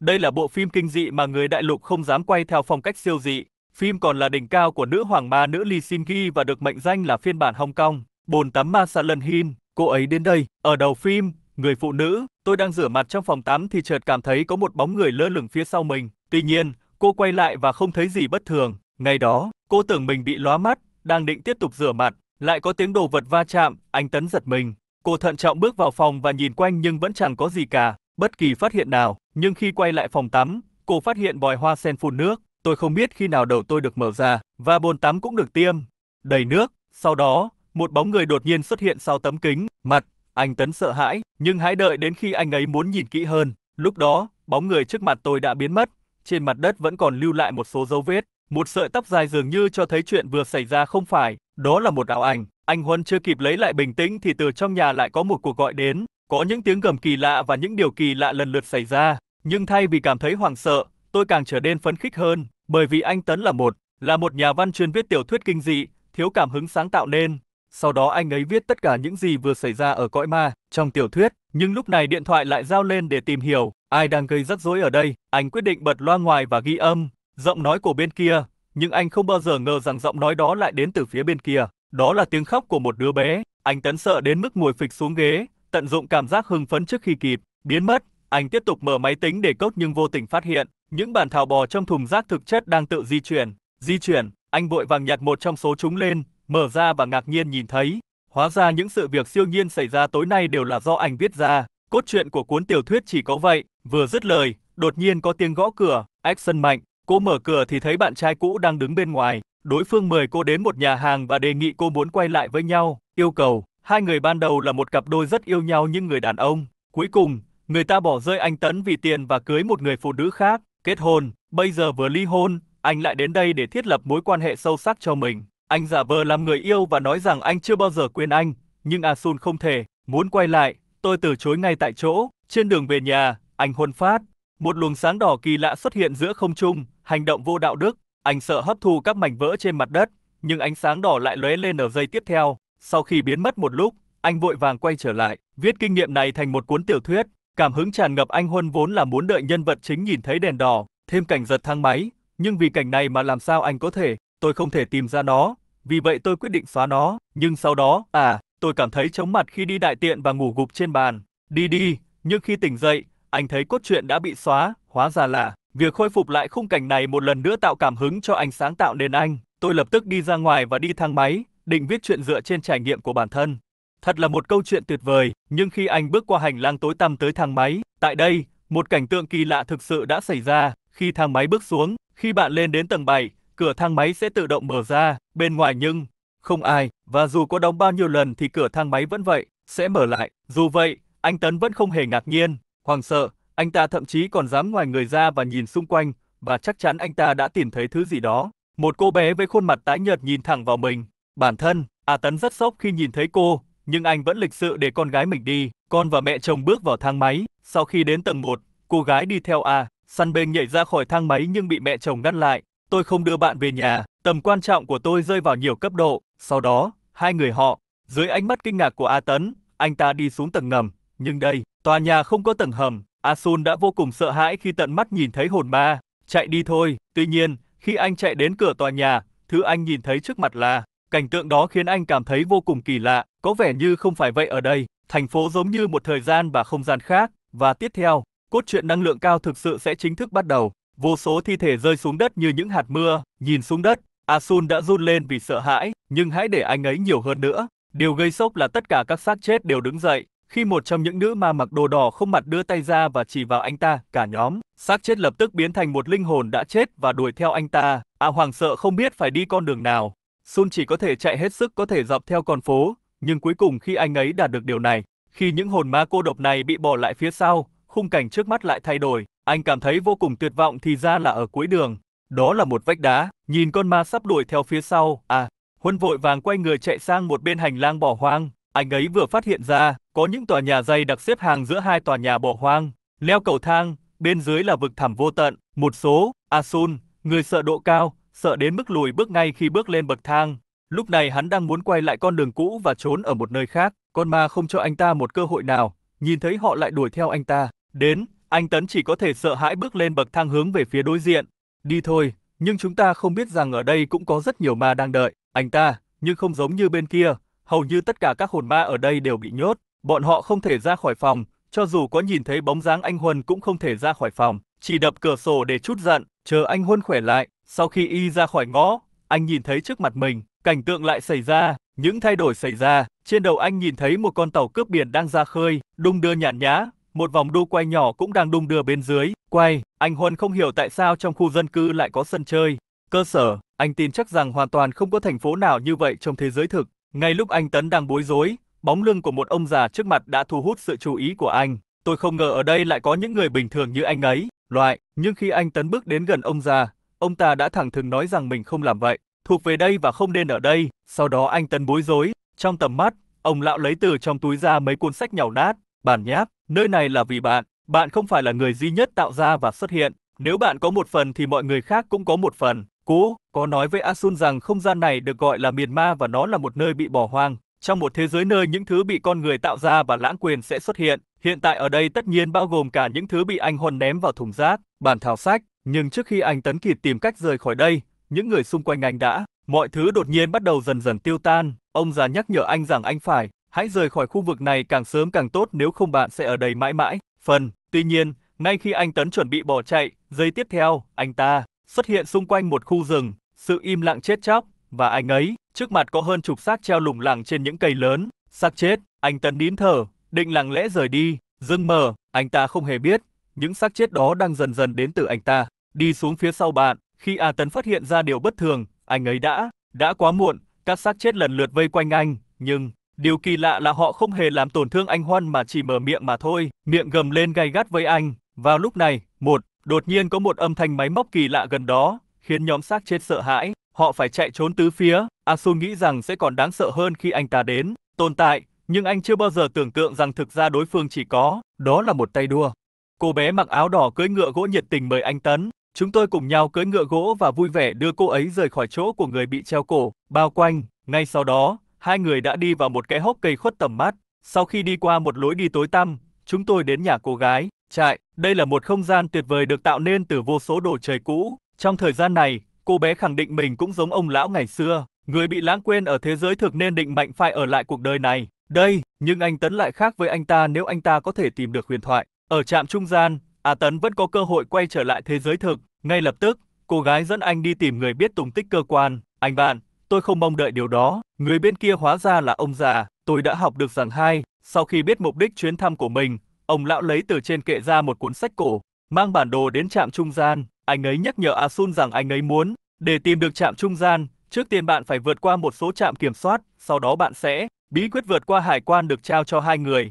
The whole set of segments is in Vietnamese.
Đây là bộ phim kinh dị mà người đại lục không dám quay theo phong cách siêu dị. Phim còn là đỉnh cao của nữ hoàng ma nữ Lee Sin Gi và được mệnh danh là phiên bản Hong Kong, bồn tắm ma sa lần hin. Cô ấy đến đây, ở đầu phim, người phụ nữ, tôi đang rửa mặt trong phòng tắm thì chợt cảm thấy có một bóng người lơ lửng phía sau mình. Tuy nhiên, cô quay lại và không thấy gì bất thường. Ngày đó, cô tưởng mình bị lóa mắt, đang định tiếp tục rửa mặt, lại có tiếng đồ vật va chạm, anh Tấn giật mình. Cô thận trọng bước vào phòng và nhìn quanh nhưng vẫn chẳng có gì cả, bất kỳ phát hiện nào. Nhưng khi quay lại phòng tắm, cô phát hiện vòi hoa sen phun nước, tôi không biết khi nào đầu tôi được mở ra, và bồn tắm cũng được tiêm. Đầy nước, sau đó, một bóng người đột nhiên xuất hiện sau tấm kính, mặt, anh Tấn sợ hãi, nhưng hãy đợi đến khi anh ấy muốn nhìn kỹ hơn. Lúc đó, bóng người trước mặt tôi đã biến mất, trên mặt đất vẫn còn lưu lại một số dấu vết. Một sợi tóc dài dường như cho thấy chuyện vừa xảy ra không phải, đó là một ảo ảnh. Anh Huân chưa kịp lấy lại bình tĩnh thì từ trong nhà lại có một cuộc gọi đến, có những tiếng gầm kỳ lạ và những điều kỳ lạ lần lượt xảy ra. Nhưng thay vì cảm thấy hoảng sợ, tôi càng trở nên phấn khích hơn, bởi vì anh Tấn là một, là một nhà văn chuyên viết tiểu thuyết kinh dị, thiếu cảm hứng sáng tạo nên. Sau đó anh ấy viết tất cả những gì vừa xảy ra ở cõi ma trong tiểu thuyết, nhưng lúc này điện thoại lại giao lên để tìm hiểu ai đang gây rắc rối ở đây. Anh quyết định bật loa ngoài và ghi âm giọng nói của bên kia, nhưng anh không bao giờ ngờ rằng giọng nói đó lại đến từ phía bên kia. Đó là tiếng khóc của một đứa bé. Anh tấn sợ đến mức ngồi phịch xuống ghế, tận dụng cảm giác hưng phấn trước khi kịp biến mất. Anh tiếp tục mở máy tính để cốt nhưng vô tình phát hiện, những bản thảo bò trong thùng rác thực chất đang tự di chuyển. Di chuyển, anh vội vàng nhặt một trong số chúng lên, mở ra và ngạc nhiên nhìn thấy. Hóa ra những sự việc siêu nhiên xảy ra tối nay đều là do anh viết ra. Cốt truyện của cuốn tiểu thuyết chỉ có vậy. Vừa dứt lời, đột nhiên có tiếng gõ cửa, action mạnh. Cô mở cửa thì thấy bạn trai cũ đang đứng bên ngoài. Đối phương mời cô đến một nhà hàng và đề nghị cô muốn quay lại với nhau. Yêu cầu, hai người ban đầu là một cặp đôi rất yêu nhau nhưng người đàn ông. Cuối cùng, Người ta bỏ rơi anh Tấn vì tiền và cưới một người phụ nữ khác, kết hôn, bây giờ vừa ly hôn, anh lại đến đây để thiết lập mối quan hệ sâu sắc cho mình. Anh giả vờ làm người yêu và nói rằng anh chưa bao giờ quên anh, nhưng Asun không thể, muốn quay lại, tôi từ chối ngay tại chỗ. Trên đường về nhà, anh huân phát, một luồng sáng đỏ kỳ lạ xuất hiện giữa không trung, hành động vô đạo đức, anh sợ hấp thu các mảnh vỡ trên mặt đất, nhưng ánh sáng đỏ lại lóe lên ở giây tiếp theo. Sau khi biến mất một lúc, anh vội vàng quay trở lại, viết kinh nghiệm này thành một cuốn tiểu thuyết, Cảm hứng tràn ngập anh Huân vốn là muốn đợi nhân vật chính nhìn thấy đèn đỏ, thêm cảnh giật thang máy, nhưng vì cảnh này mà làm sao anh có thể, tôi không thể tìm ra nó, vì vậy tôi quyết định xóa nó, nhưng sau đó, à, tôi cảm thấy chóng mặt khi đi đại tiện và ngủ gục trên bàn. Đi đi, nhưng khi tỉnh dậy, anh thấy cốt truyện đã bị xóa, hóa ra là việc khôi phục lại khung cảnh này một lần nữa tạo cảm hứng cho anh sáng tạo nên anh. Tôi lập tức đi ra ngoài và đi thang máy, định viết chuyện dựa trên trải nghiệm của bản thân. Thật là một câu chuyện tuyệt vời, nhưng khi anh bước qua hành lang tối tăm tới thang máy, tại đây, một cảnh tượng kỳ lạ thực sự đã xảy ra, khi thang máy bước xuống, khi bạn lên đến tầng 7, cửa thang máy sẽ tự động mở ra, bên ngoài nhưng không ai, và dù có đóng bao nhiêu lần thì cửa thang máy vẫn vậy, sẽ mở lại. Dù vậy, anh Tấn vẫn không hề ngạc nhiên, hoang sợ, anh ta thậm chí còn dám ngoài người ra và nhìn xung quanh, và chắc chắn anh ta đã tìm thấy thứ gì đó. Một cô bé với khuôn mặt tái nhợt nhìn thẳng vào mình. Bản thân, A à Tấn rất sốc khi nhìn thấy cô, nhưng anh vẫn lịch sự để con gái mình đi. Con và mẹ chồng bước vào thang máy, sau khi đến tầng 1, cô gái đi theo A, San bên nhảy ra khỏi thang máy nhưng bị mẹ chồng ngăn lại. Tôi không đưa bạn về nhà, tầm quan trọng của tôi rơi vào nhiều cấp độ. Sau đó, hai người họ, dưới ánh mắt kinh ngạc của A Tấn, anh ta đi xuống tầng ngầm. Nhưng đây, tòa nhà không có tầng hầm, A Sun đã vô cùng sợ hãi khi tận mắt nhìn thấy hồn ma. Chạy đi thôi, tuy nhiên, khi anh chạy đến cửa tòa nhà, thứ anh nhìn thấy trước mặt là Cảnh tượng đó khiến anh cảm thấy vô cùng kỳ lạ, có vẻ như không phải vậy ở đây, thành phố giống như một thời gian và không gian khác, và tiếp theo, cốt truyện năng lượng cao thực sự sẽ chính thức bắt đầu. Vô số thi thể rơi xuống đất như những hạt mưa, nhìn xuống đất, Asun đã run lên vì sợ hãi, nhưng hãy để anh ấy nhiều hơn nữa. Điều gây sốc là tất cả các xác chết đều đứng dậy, khi một trong những nữ ma mặc đồ đỏ không mặt đưa tay ra và chỉ vào anh ta, cả nhóm, xác chết lập tức biến thành một linh hồn đã chết và đuổi theo anh ta. A à, Hoàng sợ không biết phải đi con đường nào, Sun chỉ có thể chạy hết sức có thể dọc theo con phố, nhưng cuối cùng khi anh ấy đạt được điều này, khi những hồn ma cô độc này bị bỏ lại phía sau, khung cảnh trước mắt lại thay đổi, anh cảm thấy vô cùng tuyệt vọng thì ra là ở cuối đường. Đó là một vách đá, nhìn con ma sắp đuổi theo phía sau, à, Huân vội vàng quay người chạy sang một bên hành lang bỏ hoang, anh ấy vừa phát hiện ra, có những tòa nhà dày đặc xếp hàng giữa hai tòa nhà bỏ hoang, leo cầu thang, bên dưới là vực thẳm vô tận, một số, Asun, người sợ độ cao, sợ đến mức lùi bước ngay khi bước lên bậc thang. Lúc này hắn đang muốn quay lại con đường cũ và trốn ở một nơi khác, con ma không cho anh ta một cơ hội nào, nhìn thấy họ lại đuổi theo anh ta. Đến, anh Tấn chỉ có thể sợ hãi bước lên bậc thang hướng về phía đối diện. Đi thôi, nhưng chúng ta không biết rằng ở đây cũng có rất nhiều ma đang đợi, anh ta, nhưng không giống như bên kia, hầu như tất cả các hồn ma ở đây đều bị nhốt, bọn họ không thể ra khỏi phòng, cho dù có nhìn thấy bóng dáng anh Huân cũng không thể ra khỏi phòng, chỉ đập cửa sổ để chút giận, chờ anh Huân khỏe lại, sau khi y ra khỏi ngõ, anh nhìn thấy trước mặt mình, cảnh tượng lại xảy ra, những thay đổi xảy ra, trên đầu anh nhìn thấy một con tàu cướp biển đang ra khơi, đung đưa nhàn nhã, một vòng đu quay nhỏ cũng đang đung đưa bên dưới, quay, anh Huân không hiểu tại sao trong khu dân cư lại có sân chơi. Cơ sở, anh tin chắc rằng hoàn toàn không có thành phố nào như vậy trong thế giới thực. Ngay lúc anh Tấn đang bối rối, bóng lưng của một ông già trước mặt đã thu hút sự chú ý của anh. Tôi không ngờ ở đây lại có những người bình thường như anh ấy, loại, nhưng khi anh Tấn bước đến gần ông già, ông ta đã thẳng thừng nói rằng mình không làm vậy, thuộc về đây và không nên ở đây. Sau đó anh tấn bối rối, trong tầm mắt, ông lão lấy từ trong túi ra mấy cuốn sách nhàu nát, bản nháp, nơi này là vì bạn, bạn không phải là người duy nhất tạo ra và xuất hiện, nếu bạn có một phần thì mọi người khác cũng có một phần. Cố có nói với Asun rằng không gian này được gọi là miền ma và nó là một nơi bị bỏ hoang, trong một thế giới nơi những thứ bị con người tạo ra và lãng quyền sẽ xuất hiện. Hiện tại ở đây tất nhiên bao gồm cả những thứ bị anh Huân ném vào thùng rác, bản thảo sách, nhưng trước khi anh Tấn kịp tìm cách rời khỏi đây, những người xung quanh anh đã, mọi thứ đột nhiên bắt đầu dần dần tiêu tan, ông già nhắc nhở anh rằng anh phải, hãy rời khỏi khu vực này càng sớm càng tốt nếu không bạn sẽ ở đây mãi mãi. Phần, tuy nhiên, ngay khi anh Tấn chuẩn bị bỏ chạy, giây tiếp theo, anh ta xuất hiện xung quanh một khu rừng, sự im lặng chết chóc, và anh ấy, trước mặt có hơn chục xác treo lủng lẳng trên những cây lớn, xác chết, anh Tấn nín thở, định lặng lẽ rời đi, dưng mờ, anh ta không hề biết, những xác chết đó đang dần dần đến từ anh ta. Đi xuống phía sau bạn, khi A Tấn phát hiện ra điều bất thường, anh ấy đã, đã quá muộn, các xác chết lần lượt vây quanh anh, nhưng, điều kỳ lạ là họ không hề làm tổn thương anh Hoan mà chỉ mở miệng mà thôi, miệng gầm lên gay gắt với anh. Vào lúc này, một, đột nhiên có một âm thanh máy móc kỳ lạ gần đó, khiến nhóm xác chết sợ hãi, họ phải chạy trốn tứ phía, Asun nghĩ rằng sẽ còn đáng sợ hơn khi anh ta đến, tồn tại, nhưng anh chưa bao giờ tưởng tượng rằng thực ra đối phương chỉ có, đó là một tay đua. Cô bé mặc áo đỏ cưỡi ngựa gỗ nhiệt tình mời anh Tấn. Chúng tôi cùng nhau cưỡi ngựa gỗ và vui vẻ đưa cô ấy rời khỏi chỗ của người bị treo cổ, bao quanh. Ngay sau đó, hai người đã đi vào một cái hốc cây khuất tầm mắt. Sau khi đi qua một lối đi tối tăm, chúng tôi đến nhà cô gái, trại. Đây là một không gian tuyệt vời được tạo nên từ vô số đồ trời cũ. Trong thời gian này, cô bé khẳng định mình cũng giống ông lão ngày xưa, người bị lãng quên ở thế giới thực nên định mạnh phải ở lại cuộc đời này. Đây, nhưng anh Tấn lại khác với anh ta nếu anh ta có thể tìm được huyền thoại. Ở trạm trung gian, A Tấn vẫn có cơ hội quay trở lại thế giới thực. Ngay lập tức, cô gái dẫn anh đi tìm người biết tung tích cơ quan. Anh bạn, tôi không mong đợi điều đó. Người bên kia hóa ra là ông già. Tôi đã học được rằng hai, sau khi biết mục đích chuyến thăm của mình, ông lão lấy từ trên kệ ra một cuốn sách cổ, mang bản đồ đến trạm trung gian. Anh ấy nhắc nhở A Asun rằng anh ấy muốn, để tìm được trạm trung gian, trước tiên bạn phải vượt qua một số trạm kiểm soát, sau đó bạn sẽ, bí quyết vượt qua hải quan được trao cho hai người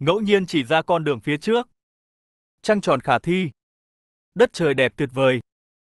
ngẫu nhiên chỉ ra con đường phía trước. Trăng tròn khả thi. Đất trời đẹp tuyệt vời.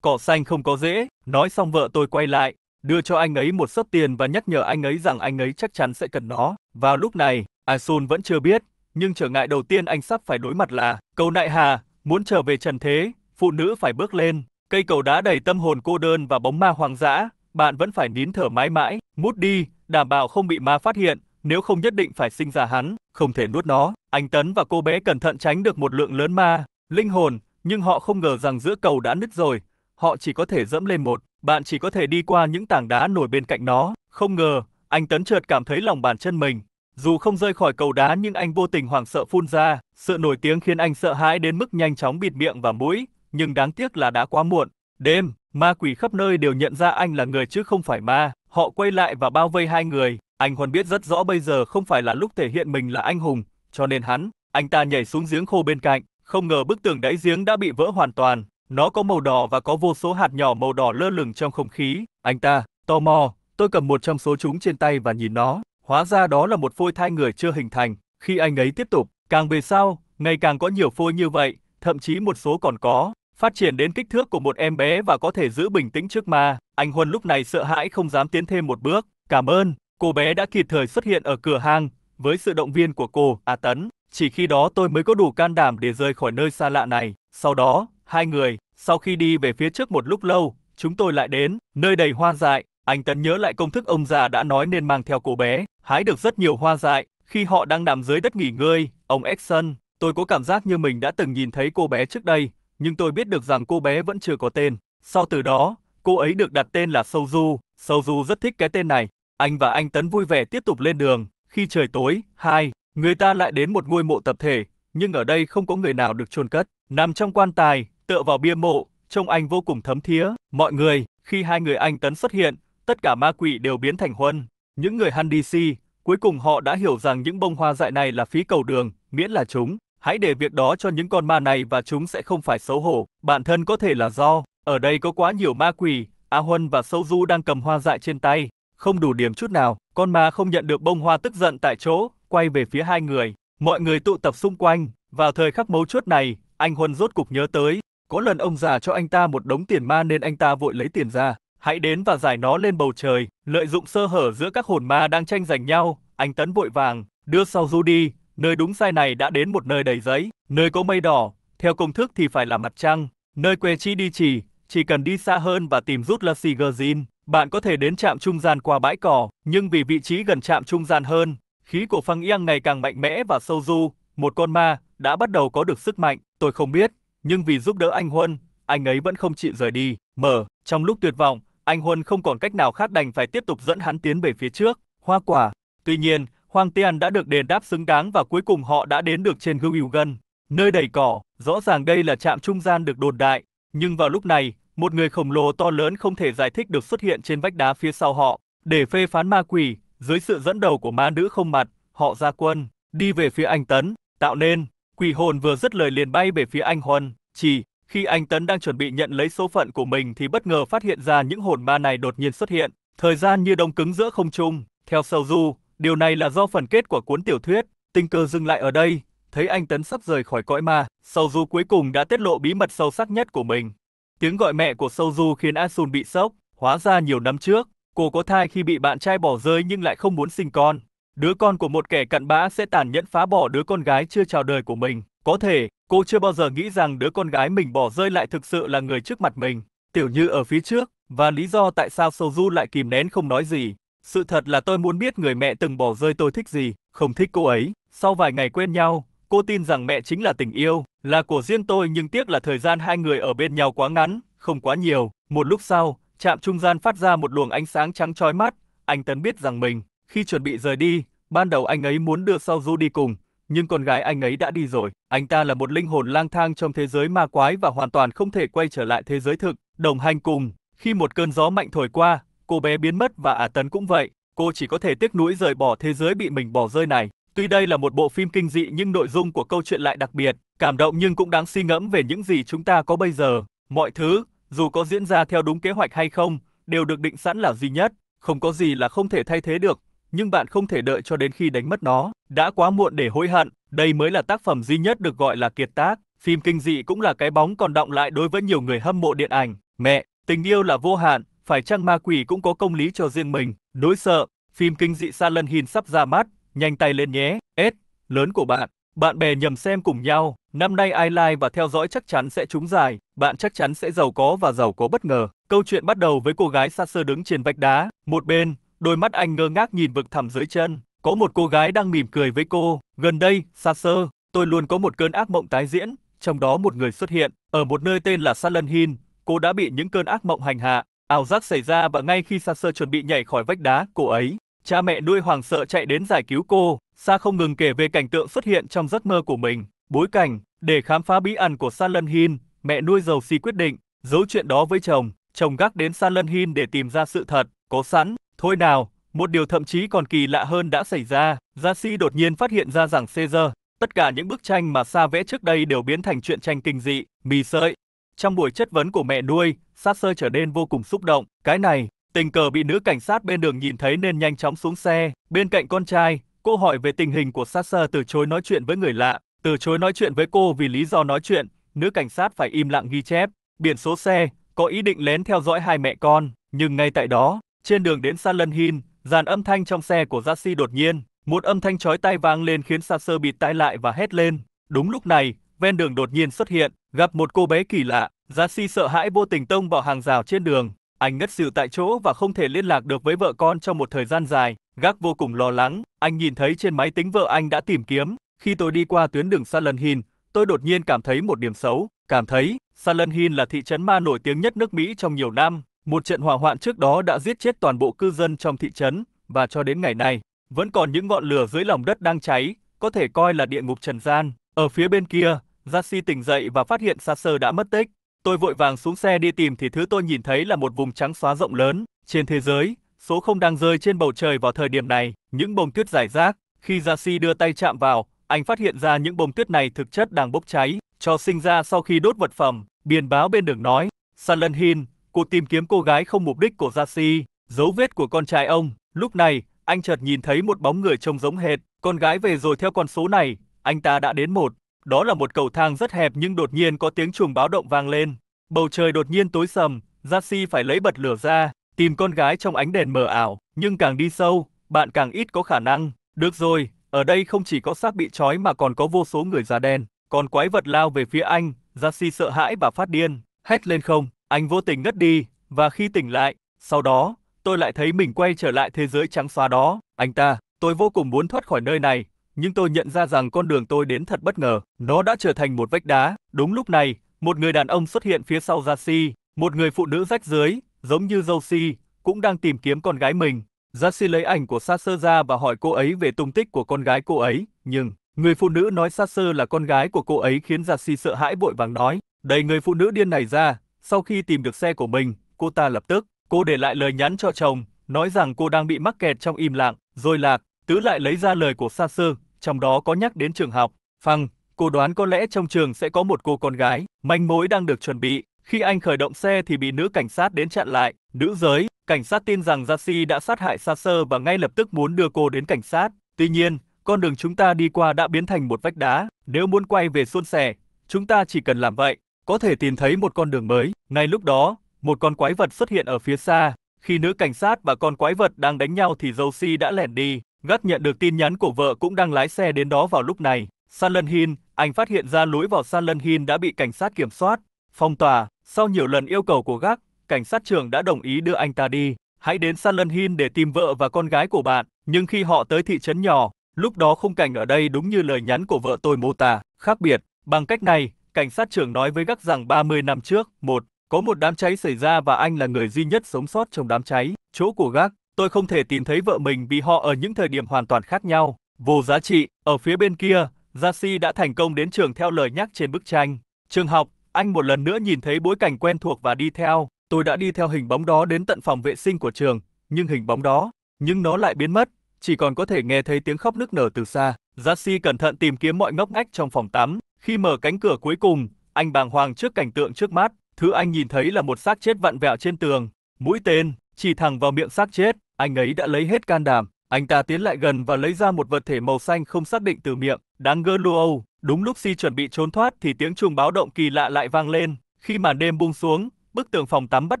Cỏ xanh không có dễ, nói xong vợ tôi quay lại, đưa cho anh ấy một số tiền và nhắc nhở anh ấy rằng anh ấy chắc chắn sẽ cần nó. Vào lúc này, Asun vẫn chưa biết, nhưng trở ngại đầu tiên anh sắp phải đối mặt là cầu nại hà, muốn trở về trần thế, phụ nữ phải bước lên. Cây cầu đá đầy tâm hồn cô đơn và bóng ma hoàng dã, bạn vẫn phải nín thở mãi mãi, mút đi, đảm bảo không bị ma phát hiện, nếu không nhất định phải sinh ra hắn, không thể nuốt nó. Anh Tấn và cô bé cẩn thận tránh được một lượng lớn ma, linh hồn, nhưng họ không ngờ rằng giữa cầu đã nứt rồi, họ chỉ có thể dẫm lên một, bạn chỉ có thể đi qua những tảng đá nổi bên cạnh nó. Không ngờ, anh Tấn chợt cảm thấy lòng bàn chân mình. Dù không rơi khỏi cầu đá nhưng anh vô tình hoảng sợ phun ra, sự nổi tiếng khiến anh sợ hãi đến mức nhanh chóng bịt miệng và mũi, nhưng đáng tiếc là đã quá muộn. Đêm, ma quỷ khắp nơi đều nhận ra anh là người chứ không phải ma, họ quay lại và bao vây hai người, anh Huân biết rất rõ bây giờ không phải là lúc thể hiện mình là anh hùng, cho nên hắn, anh ta nhảy xuống giếng khô bên cạnh, không ngờ bức tường đáy giếng đã bị vỡ hoàn toàn, nó có màu đỏ và có vô số hạt nhỏ màu đỏ lơ lửng trong không khí. Anh ta, tò mò, tôi cầm một trong số chúng trên tay và nhìn nó, hóa ra đó là một phôi thai người chưa hình thành. Khi anh ấy tiếp tục, càng về sau, ngày càng có nhiều phôi như vậy, thậm chí một số còn có, phát triển đến kích thước của một em bé và có thể giữ bình tĩnh trước ma. Anh Huân lúc này sợ hãi không dám tiến thêm một bước. Cảm ơn, Cô bé đã kịp thời xuất hiện ở cửa hang, với sự động viên của cô, A Tấn. Chỉ khi đó tôi mới có đủ can đảm để rời khỏi nơi xa lạ này. Sau đó, hai người, sau khi đi về phía trước một lúc lâu, chúng tôi lại đến, nơi đầy hoa dại. Anh Tấn nhớ lại công thức ông già đã nói nên mang theo cô bé, hái được rất nhiều hoa dại. Khi họ đang nằm dưới đất nghỉ ngơi, ông Exxon, tôi có cảm giác như mình đã từng nhìn thấy cô bé trước đây, nhưng tôi biết được rằng cô bé vẫn chưa có tên. Sau từ đó, cô ấy được đặt tên là Soju. Soju rất thích cái tên này. Anh và anh Tấn vui vẻ tiếp tục lên đường, khi trời tối, hai, người ta lại đến một ngôi mộ tập thể, nhưng ở đây không có người nào được chôn cất, nằm trong quan tài, tựa vào bia mộ, trông anh vô cùng thấm thía. Mọi người, khi hai người anh Tấn xuất hiện, tất cả ma quỷ đều biến thành huân. Những người Handisi, cuối cùng họ đã hiểu rằng những bông hoa dại này là phí cầu đường, miễn là chúng. Hãy để việc đó cho những con ma này và chúng sẽ không phải xấu hổ. Bản thân có thể là do, ở đây có quá nhiều ma quỷ, A Huân và Sâu Du đang cầm hoa dại trên tay không đủ điểm chút nào, con ma không nhận được bông hoa tức giận tại chỗ, quay về phía hai người, mọi người tụ tập xung quanh, vào thời khắc mấu chốt này, anh Huân rốt cục nhớ tới, có lần ông già cho anh ta một đống tiền ma nên anh ta vội lấy tiền ra, hãy đến và giải nó lên bầu trời, lợi dụng sơ hở giữa các hồn ma đang tranh giành nhau, anh Tấn vội vàng, đưa sau du đi, nơi đúng sai này đã đến một nơi đầy giấy, nơi có mây đỏ, theo công thức thì phải là mặt trăng, nơi quê chi đi chỉ, chỉ cần đi xa hơn và tìm rút La Sigerzin, bạn có thể đến trạm trung gian qua bãi cỏ, nhưng vì vị trí gần trạm trung gian hơn, khí của Phăng Yang ngày càng mạnh mẽ và sâu du, một con ma đã bắt đầu có được sức mạnh, tôi không biết, nhưng vì giúp đỡ anh Huân, anh ấy vẫn không chịu rời đi. Mở, trong lúc tuyệt vọng, anh Huân không còn cách nào khác đành phải tiếp tục dẫn hắn tiến về phía trước. Hoa quả. Tuy nhiên, Hoàng Tian đã được đền đáp xứng đáng và cuối cùng họ đã đến được trên Gưu Gần, nơi đầy cỏ. Rõ ràng đây là trạm trung gian được đồn đại, nhưng vào lúc này, một người khổng lồ to lớn không thể giải thích được xuất hiện trên vách đá phía sau họ. Để phê phán ma quỷ, dưới sự dẫn đầu của ma nữ không mặt, họ ra quân, đi về phía anh Tấn, tạo nên, quỷ hồn vừa dứt lời liền bay về phía anh Huân, chỉ, khi anh Tấn đang chuẩn bị nhận lấy số phận của mình thì bất ngờ phát hiện ra những hồn ma này đột nhiên xuất hiện, thời gian như đông cứng giữa không trung. Theo Sầu Du, điều này là do phần kết của cuốn tiểu thuyết, tình cờ dừng lại ở đây, thấy anh Tấn sắp rời khỏi cõi ma, Sầu Du cuối cùng đã tiết lộ bí mật sâu sắc nhất của mình, Tiếng gọi mẹ của Soju khiến Asun bị sốc, hóa ra nhiều năm trước, cô có thai khi bị bạn trai bỏ rơi nhưng lại không muốn sinh con. Đứa con của một kẻ cặn bã sẽ tàn nhẫn phá bỏ đứa con gái chưa chào đời của mình. Có thể, cô chưa bao giờ nghĩ rằng đứa con gái mình bỏ rơi lại thực sự là người trước mặt mình, tiểu như ở phía trước, và lý do tại sao Soju lại kìm nén không nói gì. Sự thật là tôi muốn biết người mẹ từng bỏ rơi tôi thích gì, không thích cô ấy. Sau vài ngày quen nhau, cô tin rằng mẹ chính là tình yêu, là của riêng tôi nhưng tiếc là thời gian hai người ở bên nhau quá ngắn, không quá nhiều. Một lúc sau, chạm trung gian phát ra một luồng ánh sáng trắng trói mắt, anh Tấn biết rằng mình, khi chuẩn bị rời đi, ban đầu anh ấy muốn đưa Sao Du đi cùng, nhưng con gái anh ấy đã đi rồi. Anh ta là một linh hồn lang thang trong thế giới ma quái và hoàn toàn không thể quay trở lại thế giới thực. Đồng hành cùng, khi một cơn gió mạnh thổi qua, cô bé biến mất và Ả à Tấn cũng vậy. Cô chỉ có thể tiếc nuối rời bỏ thế giới bị mình bỏ rơi này. Tuy đây là một bộ phim kinh dị nhưng nội dung của câu chuyện lại đặc biệt, cảm động nhưng cũng đáng suy ngẫm về những gì chúng ta có bây giờ. Mọi thứ, dù có diễn ra theo đúng kế hoạch hay không, đều được định sẵn là duy nhất, không có gì là không thể thay thế được, nhưng bạn không thể đợi cho đến khi đánh mất nó, đã quá muộn để hối hận, đây mới là tác phẩm duy nhất được gọi là kiệt tác. Phim kinh dị cũng là cái bóng còn động lại đối với nhiều người hâm mộ điện ảnh. Mẹ, tình yêu là vô hạn, phải chăng ma quỷ cũng có công lý cho riêng mình, Đối sợ, phim kinh dị Silent Hill sắp ra mắt, nhanh tay lên nhé, S, lớn của bạn. Bạn bè nhầm xem cùng nhau, năm nay ai like và theo dõi chắc chắn sẽ trúng dài, bạn chắc chắn sẽ giàu có và giàu có bất ngờ. Câu chuyện bắt đầu với cô gái xa xơ đứng trên vách đá, một bên, đôi mắt anh ngơ ngác nhìn vực thẳm dưới chân. Có một cô gái đang mỉm cười với cô, gần đây, xa xơ, tôi luôn có một cơn ác mộng tái diễn, trong đó một người xuất hiện, ở một nơi tên là Salon Hill, cô đã bị những cơn ác mộng hành hạ, ảo giác xảy ra và ngay khi xa xơ chuẩn bị nhảy khỏi vách đá, cô ấy Cha mẹ nuôi hoàng sợ chạy đến giải cứu cô, Sa không ngừng kể về cảnh tượng xuất hiện trong giấc mơ của mình. Bối cảnh, để khám phá bí ẩn của sa Lân Hin, mẹ nuôi giàu si quyết định, giấu chuyện đó với chồng. Chồng gác đến sa Lân Hin để tìm ra sự thật, có sẵn, thôi nào, một điều thậm chí còn kỳ lạ hơn đã xảy ra, gia si đột nhiên phát hiện ra rằng Caesar, tất cả những bức tranh mà Sa vẽ trước đây đều biến thành chuyện tranh kinh dị, mì sợi. Trong buổi chất vấn của mẹ nuôi, Sa Sơ trở nên vô cùng xúc động, cái này, Tình cờ bị nữ cảnh sát bên đường nhìn thấy nên nhanh chóng xuống xe. Bên cạnh con trai, cô hỏi về tình hình của Sasha từ chối nói chuyện với người lạ, từ chối nói chuyện với cô vì lý do nói chuyện, nữ cảnh sát phải im lặng ghi chép, biển số xe, có ý định lén theo dõi hai mẹ con, nhưng ngay tại đó, trên đường đến San Lân Hin, dàn âm thanh trong xe của Jasi đột nhiên, một âm thanh chói tai vang lên khiến Sasha bị tai lại và hét lên. Đúng lúc này, ven đường đột nhiên xuất hiện, gặp một cô bé kỳ lạ, Jasi sợ hãi vô tình tông vào hàng rào trên đường, anh ngất xỉu tại chỗ và không thể liên lạc được với vợ con trong một thời gian dài. Gác vô cùng lo lắng, anh nhìn thấy trên máy tính vợ anh đã tìm kiếm. Khi tôi đi qua tuyến đường Silent Hill, tôi đột nhiên cảm thấy một điểm xấu. Cảm thấy, Silent Hill là thị trấn ma nổi tiếng nhất nước Mỹ trong nhiều năm. Một trận hỏa hoạn trước đó đã giết chết toàn bộ cư dân trong thị trấn, và cho đến ngày này, vẫn còn những ngọn lửa dưới lòng đất đang cháy, có thể coi là địa ngục trần gian. Ở phía bên kia, Jesse tỉnh dậy và phát hiện Sasser đã mất tích. Tôi vội vàng xuống xe đi tìm thì thứ tôi nhìn thấy là một vùng trắng xóa rộng lớn. Trên thế giới, số không đang rơi trên bầu trời vào thời điểm này, những bông tuyết giải rác. Khi Jasi đưa tay chạm vào, anh phát hiện ra những bông tuyết này thực chất đang bốc cháy, cho sinh ra sau khi đốt vật phẩm. Biên báo bên đường nói, Sunland Hill, cô tìm kiếm cô gái không mục đích của Jasi, dấu vết của con trai ông. Lúc này, anh chợt nhìn thấy một bóng người trông giống hệt, con gái về rồi theo con số này, anh ta đã đến một đó là một cầu thang rất hẹp nhưng đột nhiên có tiếng chuông báo động vang lên. Bầu trời đột nhiên tối sầm, Jasi phải lấy bật lửa ra, tìm con gái trong ánh đèn mờ ảo, nhưng càng đi sâu, bạn càng ít có khả năng. Được rồi, ở đây không chỉ có xác bị trói mà còn có vô số người da đen, còn quái vật lao về phía anh, Jasi sợ hãi và phát điên, hét lên không, anh vô tình ngất đi, và khi tỉnh lại, sau đó, tôi lại thấy mình quay trở lại thế giới trắng xóa đó, anh ta, tôi vô cùng muốn thoát khỏi nơi này, nhưng tôi nhận ra rằng con đường tôi đến thật bất ngờ. Nó đã trở thành một vách đá. Đúng lúc này, một người đàn ông xuất hiện phía sau Jasi, một người phụ nữ rách dưới, giống như Josie, cũng đang tìm kiếm con gái mình. Jasi lấy ảnh của Sasser ra và hỏi cô ấy về tung tích của con gái cô ấy, nhưng người phụ nữ nói Sasser là con gái của cô ấy khiến Jasi sợ hãi vội vàng nói, đẩy người phụ nữ điên này ra, sau khi tìm được xe của mình, cô ta lập tức, cô để lại lời nhắn cho chồng, nói rằng cô đang bị mắc kẹt trong im lặng, rồi lạc, tứ lại lấy ra lời của Sasser, trong đó có nhắc đến trường học. Phăng, cô đoán có lẽ trong trường sẽ có một cô con gái, manh mối đang được chuẩn bị. Khi anh khởi động xe thì bị nữ cảnh sát đến chặn lại. Nữ giới, cảnh sát tin rằng Jassy đã sát hại Sasser và ngay lập tức muốn đưa cô đến cảnh sát. Tuy nhiên, con đường chúng ta đi qua đã biến thành một vách đá. Nếu muốn quay về suôn sẻ, chúng ta chỉ cần làm vậy, có thể tìm thấy một con đường mới. Ngay lúc đó, một con quái vật xuất hiện ở phía xa. Khi nữ cảnh sát và con quái vật đang đánh nhau thì Josie đã lẻn đi. Gắt nhận được tin nhắn của vợ cũng đang lái xe đến đó vào lúc này. San Lân Hin, anh phát hiện ra lối vào San Lân Hin đã bị cảnh sát kiểm soát, phong tỏa. Sau nhiều lần yêu cầu của Gác, cảnh sát trưởng đã đồng ý đưa anh ta đi. Hãy đến San Lân Hin để tìm vợ và con gái của bạn. Nhưng khi họ tới thị trấn nhỏ, lúc đó khung cảnh ở đây đúng như lời nhắn của vợ tôi mô tả, khác biệt. Bằng cách này, cảnh sát trưởng nói với Gác rằng 30 năm trước, một, có một đám cháy xảy ra và anh là người duy nhất sống sót trong đám cháy. Chỗ của Gác, tôi không thể tìm thấy vợ mình vì họ ở những thời điểm hoàn toàn khác nhau. Vô giá trị, ở phía bên kia, Jasi đã thành công đến trường theo lời nhắc trên bức tranh. Trường học, anh một lần nữa nhìn thấy bối cảnh quen thuộc và đi theo. Tôi đã đi theo hình bóng đó đến tận phòng vệ sinh của trường, nhưng hình bóng đó, nhưng nó lại biến mất, chỉ còn có thể nghe thấy tiếng khóc nức nở từ xa. Jasi cẩn thận tìm kiếm mọi ngóc ngách trong phòng tắm. Khi mở cánh cửa cuối cùng, anh bàng hoàng trước cảnh tượng trước mắt. Thứ anh nhìn thấy là một xác chết vặn vẹo trên tường, mũi tên, chỉ thẳng vào miệng xác chết, anh ấy đã lấy hết can đảm. Anh ta tiến lại gần và lấy ra một vật thể màu xanh không xác định từ miệng, đáng gớm luo âu. Đúng lúc Si chuẩn bị trốn thoát thì tiếng chuông báo động kỳ lạ lại vang lên. Khi màn đêm buông xuống, bức tường phòng tắm bắt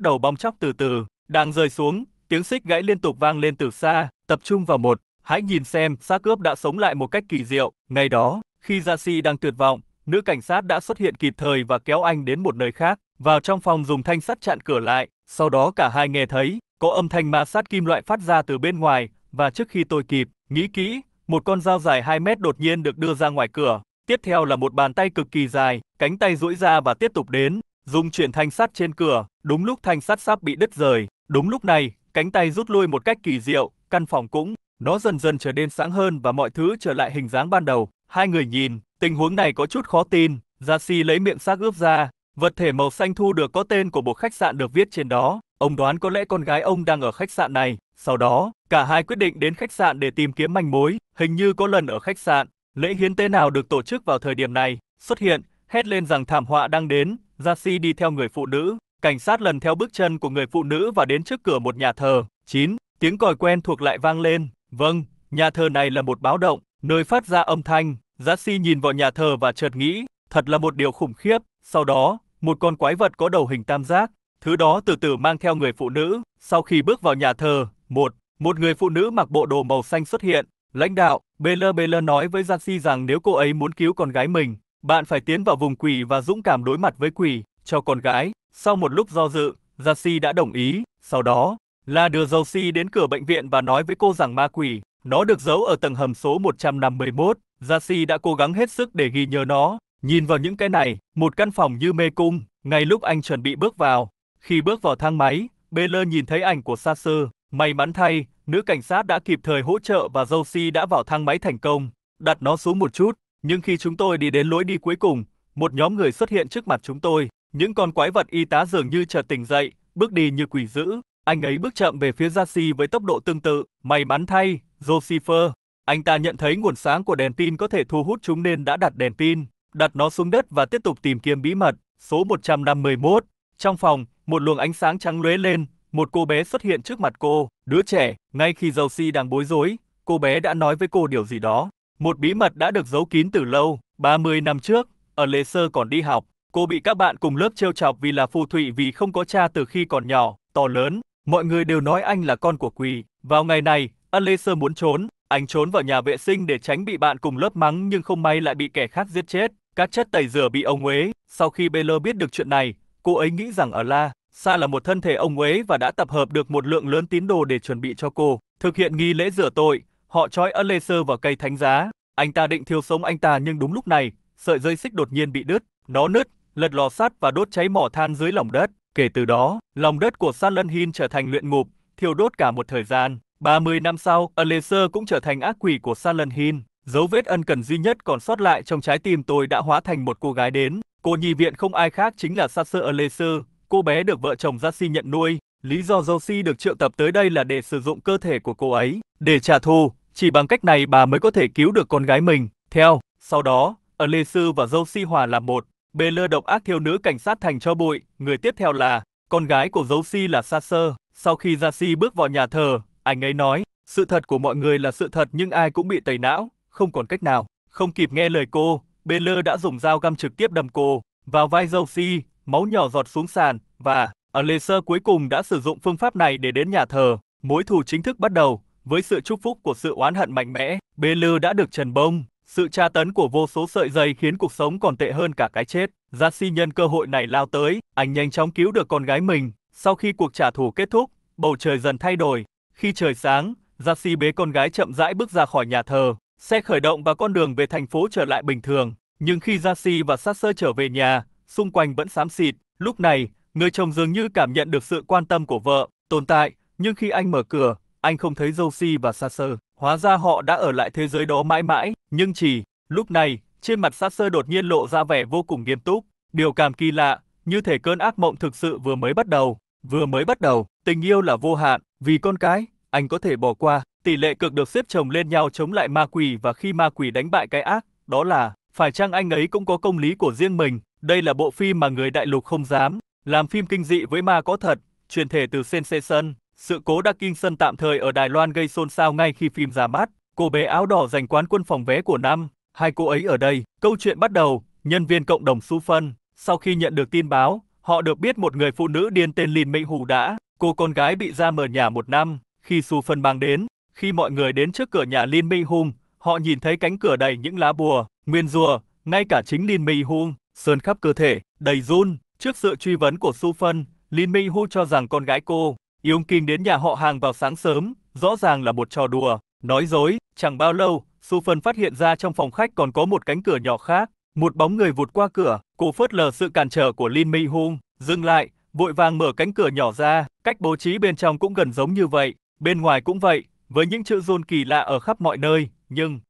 đầu bong chóc từ từ, đang rơi xuống, tiếng xích gãy liên tục vang lên từ xa, tập trung vào một, hãy nhìn xem xác cướp đã sống lại một cách kỳ diệu. ngày đó, khi Gia Si đang tuyệt vọng, nữ cảnh sát đã xuất hiện kịp thời và kéo anh đến một nơi khác, vào trong phòng dùng thanh sắt chặn cửa lại. Sau đó cả hai nghe thấy có âm thanh ma sát kim loại phát ra từ bên ngoài, và trước khi tôi kịp, nghĩ kỹ, một con dao dài 2 mét đột nhiên được đưa ra ngoài cửa. Tiếp theo là một bàn tay cực kỳ dài, cánh tay duỗi ra và tiếp tục đến, dùng chuyển thanh sắt trên cửa, đúng lúc thanh sắt sắp bị đứt rời, đúng lúc này, cánh tay rút lui một cách kỳ diệu, căn phòng cũng, nó dần dần trở nên sáng hơn và mọi thứ trở lại hình dáng ban đầu. Hai người nhìn, tình huống này có chút khó tin, Gia Si lấy miệng xác ướp ra, vật thể màu xanh thu được có tên của một khách sạn được viết trên đó, Ông đoán có lẽ con gái ông đang ở khách sạn này. Sau đó, cả hai quyết định đến khách sạn để tìm kiếm manh mối. Hình như có lần ở khách sạn, lễ hiến tế nào được tổ chức vào thời điểm này, xuất hiện, hét lên rằng thảm họa đang đến, Jasi đi theo người phụ nữ. Cảnh sát lần theo bước chân của người phụ nữ và đến trước cửa một nhà thờ. 9. Tiếng còi quen thuộc lại vang lên. Vâng, nhà thờ này là một báo động, nơi phát ra âm thanh. Jasi nhìn vào nhà thờ và chợt nghĩ, thật là một điều khủng khiếp. Sau đó, một con quái vật có đầu hình tam giác, Thứ đó từ từ mang theo người phụ nữ, sau khi bước vào nhà thờ, một, một người phụ nữ mặc bộ đồ màu xanh xuất hiện. Lãnh đạo, Bella Bella nói với Jaxi rằng nếu cô ấy muốn cứu con gái mình, bạn phải tiến vào vùng quỷ và dũng cảm đối mặt với quỷ, cho con gái. Sau một lúc do dự, Jaxi đã đồng ý, sau đó, La đưa Josie đến cửa bệnh viện và nói với cô rằng ma quỷ, nó được giấu ở tầng hầm số 151. Jaxi đã cố gắng hết sức để ghi nhớ nó. Nhìn vào những cái này, một căn phòng như mê cung, ngay lúc anh chuẩn bị bước vào, khi bước vào thang máy, Beller nhìn thấy ảnh của Sasser. May mắn thay, nữ cảnh sát đã kịp thời hỗ trợ và Josie đã vào thang máy thành công. Đặt nó xuống một chút, nhưng khi chúng tôi đi đến lối đi cuối cùng, một nhóm người xuất hiện trước mặt chúng tôi. Những con quái vật y tá dường như chợt tỉnh dậy, bước đi như quỷ dữ. Anh ấy bước chậm về phía Josie với tốc độ tương tự. May mắn thay, Josifer. Anh ta nhận thấy nguồn sáng của đèn pin có thể thu hút chúng nên đã đặt đèn pin, đặt nó xuống đất và tiếp tục tìm kiếm bí mật. Số 151. Trong phòng, một luồng ánh sáng trắng lóe lên, một cô bé xuất hiện trước mặt cô, đứa trẻ, ngay khi Dầu Si đang bối rối, cô bé đã nói với cô điều gì đó. Một bí mật đã được giấu kín từ lâu, 30 năm trước, ở Lê Sơ còn đi học, cô bị các bạn cùng lớp trêu chọc vì là phù thủy vì không có cha từ khi còn nhỏ, to lớn, mọi người đều nói anh là con của quỷ. Vào ngày này, Alessa muốn trốn, anh trốn vào nhà vệ sinh để tránh bị bạn cùng lớp mắng nhưng không may lại bị kẻ khác giết chết. Các chất tẩy rửa bị ông uế. Sau khi Baylor biết được chuyện này, cô ấy nghĩ rằng ở La, Sa là một thân thể ông ấy và đã tập hợp được một lượng lớn tín đồ để chuẩn bị cho cô. Thực hiện nghi lễ rửa tội, họ trói Alessor vào cây thánh giá. Anh ta định thiêu sống anh ta nhưng đúng lúc này, sợi dây xích đột nhiên bị đứt. Nó nứt, lật lò sắt và đốt cháy mỏ than dưới lòng đất. Kể từ đó, lòng đất của San Hin trở thành luyện ngục, thiêu đốt cả một thời gian. 30 năm sau, Alessor cũng trở thành ác quỷ của San Hin. Dấu vết ân cần duy nhất còn sót lại trong trái tim tôi đã hóa thành một cô gái đến. Cô nhi viện không ai khác chính là Sasser Alesser, cô bé được vợ chồng Jasi nhận nuôi. Lý do Josie được triệu tập tới đây là để sử dụng cơ thể của cô ấy, để trả thù, chỉ bằng cách này bà mới có thể cứu được con gái mình. Theo, sau đó, Alesser và Josie hòa làm một, bê lơ độc ác thiêu nữ cảnh sát thành cho bụi, người tiếp theo là, con gái của Josie là Sasser. Sau khi Jasi bước vào nhà thờ, anh ấy nói, sự thật của mọi người là sự thật nhưng ai cũng bị tẩy não, không còn cách nào. Không kịp nghe lời cô, Beller đã dùng dao găm trực tiếp đâm cô vào vai Josie, máu nhỏ giọt xuống sàn và Alessa cuối cùng đã sử dụng phương pháp này để đến nhà thờ. Mối thù chính thức bắt đầu với sự chúc phúc của sự oán hận mạnh mẽ. Beller đã được trần bông. Sự tra tấn của vô số sợi dây khiến cuộc sống còn tệ hơn cả cái chết. Jesse nhân cơ hội này lao tới, anh nhanh chóng cứu được con gái mình. Sau khi cuộc trả thù kết thúc, bầu trời dần thay đổi. Khi trời sáng, Jesse bế con gái chậm rãi bước ra khỏi nhà thờ. Xe khởi động và con đường về thành phố trở lại bình thường, nhưng khi Jasi và Sasser trở về nhà, xung quanh vẫn xám xịt. Lúc này, người chồng dường như cảm nhận được sự quan tâm của vợ, tồn tại, nhưng khi anh mở cửa, anh không thấy Josie và Sasser. Hóa ra họ đã ở lại thế giới đó mãi mãi, nhưng chỉ, lúc này, trên mặt Sasser đột nhiên lộ ra vẻ vô cùng nghiêm túc. Điều cảm kỳ lạ, như thể cơn ác mộng thực sự vừa mới bắt đầu. Vừa mới bắt đầu, tình yêu là vô hạn, vì con cái, anh có thể bỏ qua. Tỷ lệ cực được xếp chồng lên nhau chống lại ma quỷ và khi ma quỷ đánh bại cái ác, đó là phải chăng anh ấy cũng có công lý của riêng mình. Đây là bộ phim mà người đại lục không dám làm phim kinh dị với ma có thật, truyền thể từ Sensation. Sự cố Dark Kingston tạm thời ở Đài Loan gây xôn xao ngay khi phim ra mắt. Cô bé áo đỏ giành quán quân phòng vé của năm. Hai cô ấy ở đây. Câu chuyện bắt đầu, nhân viên cộng đồng Su Phân. Sau khi nhận được tin báo, họ được biết một người phụ nữ điên tên Lin Mệnh hù đã. Cô con gái bị ra ở nhà một năm. Khi Su Phân mang đến, khi mọi người đến trước cửa nhà Lin Mi Hung, họ nhìn thấy cánh cửa đầy những lá bùa, nguyên rùa, ngay cả chính Lin Mi Hung, sơn khắp cơ thể, đầy run. Trước sự truy vấn của Su Phân, Lin Mi Hung cho rằng con gái cô, Yong Kinh đến nhà họ hàng vào sáng sớm, rõ ràng là một trò đùa, nói dối. Chẳng bao lâu, Su Phân phát hiện ra trong phòng khách còn có một cánh cửa nhỏ khác, một bóng người vụt qua cửa, cô phớt lờ sự cản trở của Lin Mi Hung, dừng lại, vội vàng mở cánh cửa nhỏ ra, cách bố trí bên trong cũng gần giống như vậy, Bên ngoài cũng vậy, với những chữ run kỳ lạ ở khắp mọi nơi, nhưng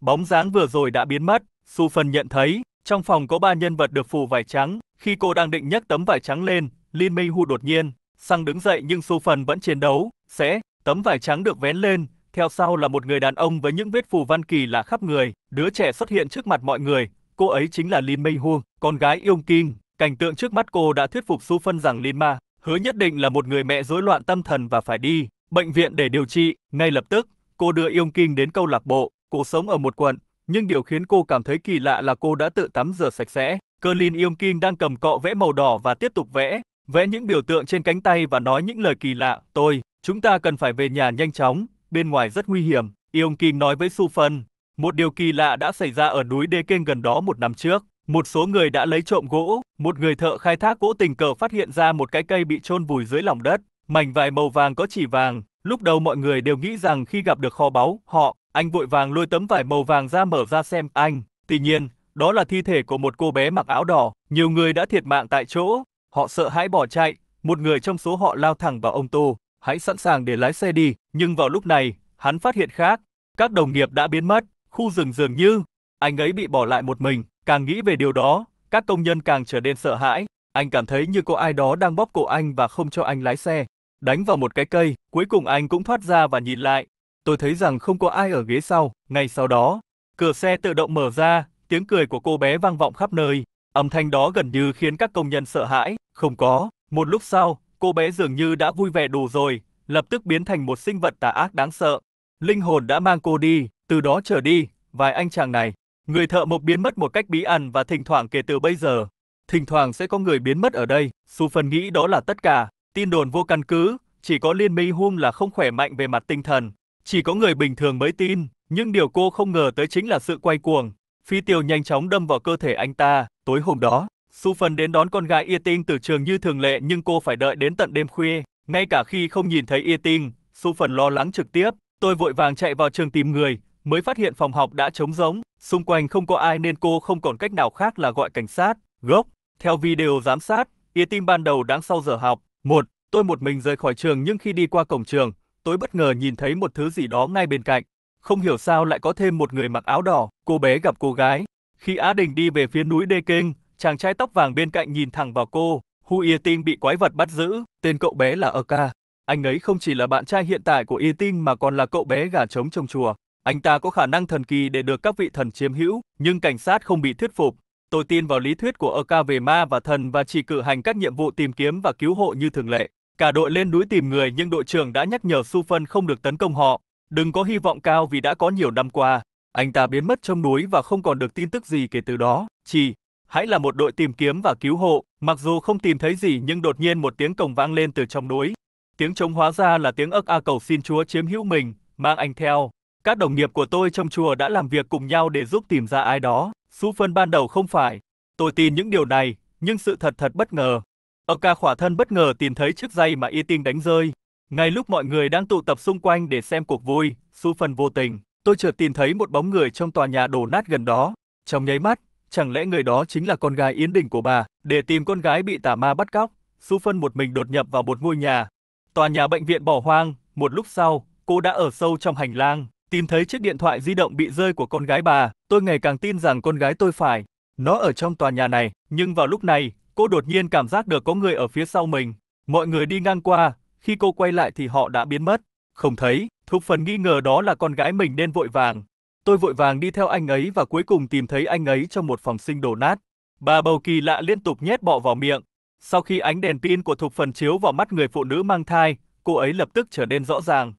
bóng dáng vừa rồi đã biến mất, Su Phần nhận thấy, trong phòng có ba nhân vật được phủ vải trắng, khi cô đang định nhấc tấm vải trắng lên, Lin Mei Hu đột nhiên sang đứng dậy nhưng Su Phần vẫn chiến đấu, sẽ tấm vải trắng được vén lên, theo sau là một người đàn ông với những vết phù văn kỳ lạ khắp người, đứa trẻ xuất hiện trước mặt mọi người, cô ấy chính là Lin Mei Hu, con gái Yong Kim, cảnh tượng trước mắt cô đã thuyết phục Su Phân rằng Lin Ma, hứa nhất định là một người mẹ rối loạn tâm thần và phải đi bệnh viện để điều trị, ngay lập tức, cô đưa Yong King đến câu lạc bộ, cô sống ở một quận, nhưng điều khiến cô cảm thấy kỳ lạ là cô đã tự tắm rửa sạch sẽ. Cơ Lin Yong King đang cầm cọ vẽ màu đỏ và tiếp tục vẽ, vẽ những biểu tượng trên cánh tay và nói những lời kỳ lạ. Tôi, chúng ta cần phải về nhà nhanh chóng, bên ngoài rất nguy hiểm. Yong King nói với Su Phân, một điều kỳ lạ đã xảy ra ở núi Đê Kênh gần đó một năm trước. Một số người đã lấy trộm gỗ, một người thợ khai thác gỗ tình cờ phát hiện ra một cái cây bị chôn vùi dưới lòng đất. Mảnh vải màu vàng có chỉ vàng, lúc đầu mọi người đều nghĩ rằng khi gặp được kho báu, họ, anh vội vàng lôi tấm vải màu vàng ra mở ra xem, anh, tuy nhiên, đó là thi thể của một cô bé mặc áo đỏ, nhiều người đã thiệt mạng tại chỗ, họ sợ hãi bỏ chạy, một người trong số họ lao thẳng vào ông Tô, hãy sẵn sàng để lái xe đi, nhưng vào lúc này, hắn phát hiện khác, các đồng nghiệp đã biến mất, khu rừng dường như, anh ấy bị bỏ lại một mình, càng nghĩ về điều đó, các công nhân càng trở nên sợ hãi, anh cảm thấy như có ai đó đang bóp cổ anh và không cho anh lái xe đánh vào một cái cây, cuối cùng anh cũng thoát ra và nhìn lại. Tôi thấy rằng không có ai ở ghế sau, ngay sau đó, cửa xe tự động mở ra, tiếng cười của cô bé vang vọng khắp nơi. Âm thanh đó gần như khiến các công nhân sợ hãi, không có. Một lúc sau, cô bé dường như đã vui vẻ đủ rồi, lập tức biến thành một sinh vật tà ác đáng sợ. Linh hồn đã mang cô đi, từ đó trở đi, vài anh chàng này, người thợ mộc biến mất một cách bí ẩn và thỉnh thoảng kể từ bây giờ, thỉnh thoảng sẽ có người biến mất ở đây, Su Phân nghĩ đó là tất cả, Tin đồn vô căn cứ, chỉ có Liên Minh Hum là không khỏe mạnh về mặt tinh thần. Chỉ có người bình thường mới tin, nhưng điều cô không ngờ tới chính là sự quay cuồng. Phi tiêu nhanh chóng đâm vào cơ thể anh ta, tối hôm đó, Su Phân đến đón con gái Y Tinh từ trường như thường lệ nhưng cô phải đợi đến tận đêm khuya. Ngay cả khi không nhìn thấy Y Tinh, Su Phân lo lắng trực tiếp. Tôi vội vàng chạy vào trường tìm người, mới phát hiện phòng học đã trống rỗng, xung quanh không có ai nên cô không còn cách nào khác là gọi cảnh sát. Gốc, theo video giám sát, Y Tinh ban đầu đang sau giờ học, một, tôi một mình rời khỏi trường nhưng khi đi qua cổng trường, tôi bất ngờ nhìn thấy một thứ gì đó ngay bên cạnh. Không hiểu sao lại có thêm một người mặc áo đỏ, cô bé gặp cô gái. Khi Á Đình đi về phía núi Đê Kinh, chàng trai tóc vàng bên cạnh nhìn thẳng vào cô. Hu y Tinh bị quái vật bắt giữ, tên cậu bé là Oka. Anh ấy không chỉ là bạn trai hiện tại của y Tinh mà còn là cậu bé gà trống trong chùa. Anh ta có khả năng thần kỳ để được các vị thần chiếm hữu, nhưng cảnh sát không bị thuyết phục, Tôi tin vào lý thuyết của Aka về ma và thần và chỉ cử hành các nhiệm vụ tìm kiếm và cứu hộ như thường lệ. Cả đội lên núi tìm người nhưng đội trưởng đã nhắc nhở Su Phân không được tấn công họ. Đừng có hy vọng cao vì đã có nhiều năm qua. Anh ta biến mất trong núi và không còn được tin tức gì kể từ đó. Chỉ, hãy là một đội tìm kiếm và cứu hộ. Mặc dù không tìm thấy gì nhưng đột nhiên một tiếng cổng vang lên từ trong núi. Tiếng trống hóa ra là tiếng ức a cầu xin Chúa chiếm hữu mình, mang anh theo. Các đồng nghiệp của tôi trong chùa đã làm việc cùng nhau để giúp tìm ra ai đó. Su Phân ban đầu không phải. Tôi tin những điều này, nhưng sự thật thật bất ngờ. ở ca khỏa thân bất ngờ tìm thấy chiếc dây mà Y Tinh đánh rơi. Ngay lúc mọi người đang tụ tập xung quanh để xem cuộc vui, Su Phân vô tình, tôi chợt tìm thấy một bóng người trong tòa nhà đổ nát gần đó. Trong nháy mắt, chẳng lẽ người đó chính là con gái Yến Đình của bà? Để tìm con gái bị tà ma bắt cóc, Su Phân một mình đột nhập vào một ngôi nhà. Tòa nhà bệnh viện bỏ hoang, một lúc sau, cô đã ở sâu trong hành lang tìm thấy chiếc điện thoại di động bị rơi của con gái bà, tôi ngày càng tin rằng con gái tôi phải. Nó ở trong tòa nhà này, nhưng vào lúc này, cô đột nhiên cảm giác được có người ở phía sau mình. Mọi người đi ngang qua, khi cô quay lại thì họ đã biến mất. Không thấy, thuộc phần nghi ngờ đó là con gái mình nên vội vàng. Tôi vội vàng đi theo anh ấy và cuối cùng tìm thấy anh ấy trong một phòng sinh đổ nát. Bà bầu kỳ lạ liên tục nhét bọ vào miệng. Sau khi ánh đèn pin của thuộc phần chiếu vào mắt người phụ nữ mang thai, cô ấy lập tức trở nên rõ ràng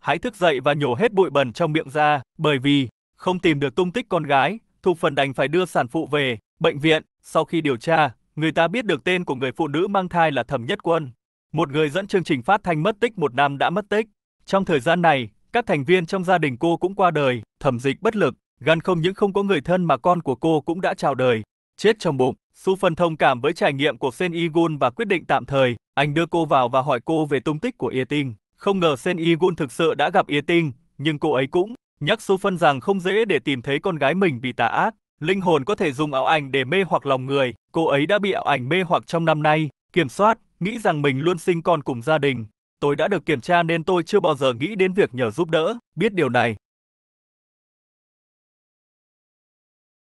hãy thức dậy và nhổ hết bụi bẩn trong miệng ra, bởi vì không tìm được tung tích con gái, Thục Phần đành phải đưa sản phụ về bệnh viện. Sau khi điều tra, người ta biết được tên của người phụ nữ mang thai là Thẩm Nhất Quân, một người dẫn chương trình phát thanh mất tích một nam đã mất tích. Trong thời gian này, các thành viên trong gia đình cô cũng qua đời, Thẩm Dịch bất lực, gần không những không có người thân mà con của cô cũng đã chào đời, chết trong bụng. Su Phân thông cảm với trải nghiệm của Sen Igun và quyết định tạm thời, anh đưa cô vào và hỏi cô về tung tích của Yeting. Không ngờ Sen Yi Gun thực sự đã gặp Yế Tinh, nhưng cô ấy cũng nhắc Su Phân rằng không dễ để tìm thấy con gái mình bị tà ác. Linh hồn có thể dùng ảo ảnh để mê hoặc lòng người, cô ấy đã bị ảo ảnh mê hoặc trong năm nay, kiểm soát, nghĩ rằng mình luôn sinh con cùng gia đình. Tôi đã được kiểm tra nên tôi chưa bao giờ nghĩ đến việc nhờ giúp đỡ, biết điều này.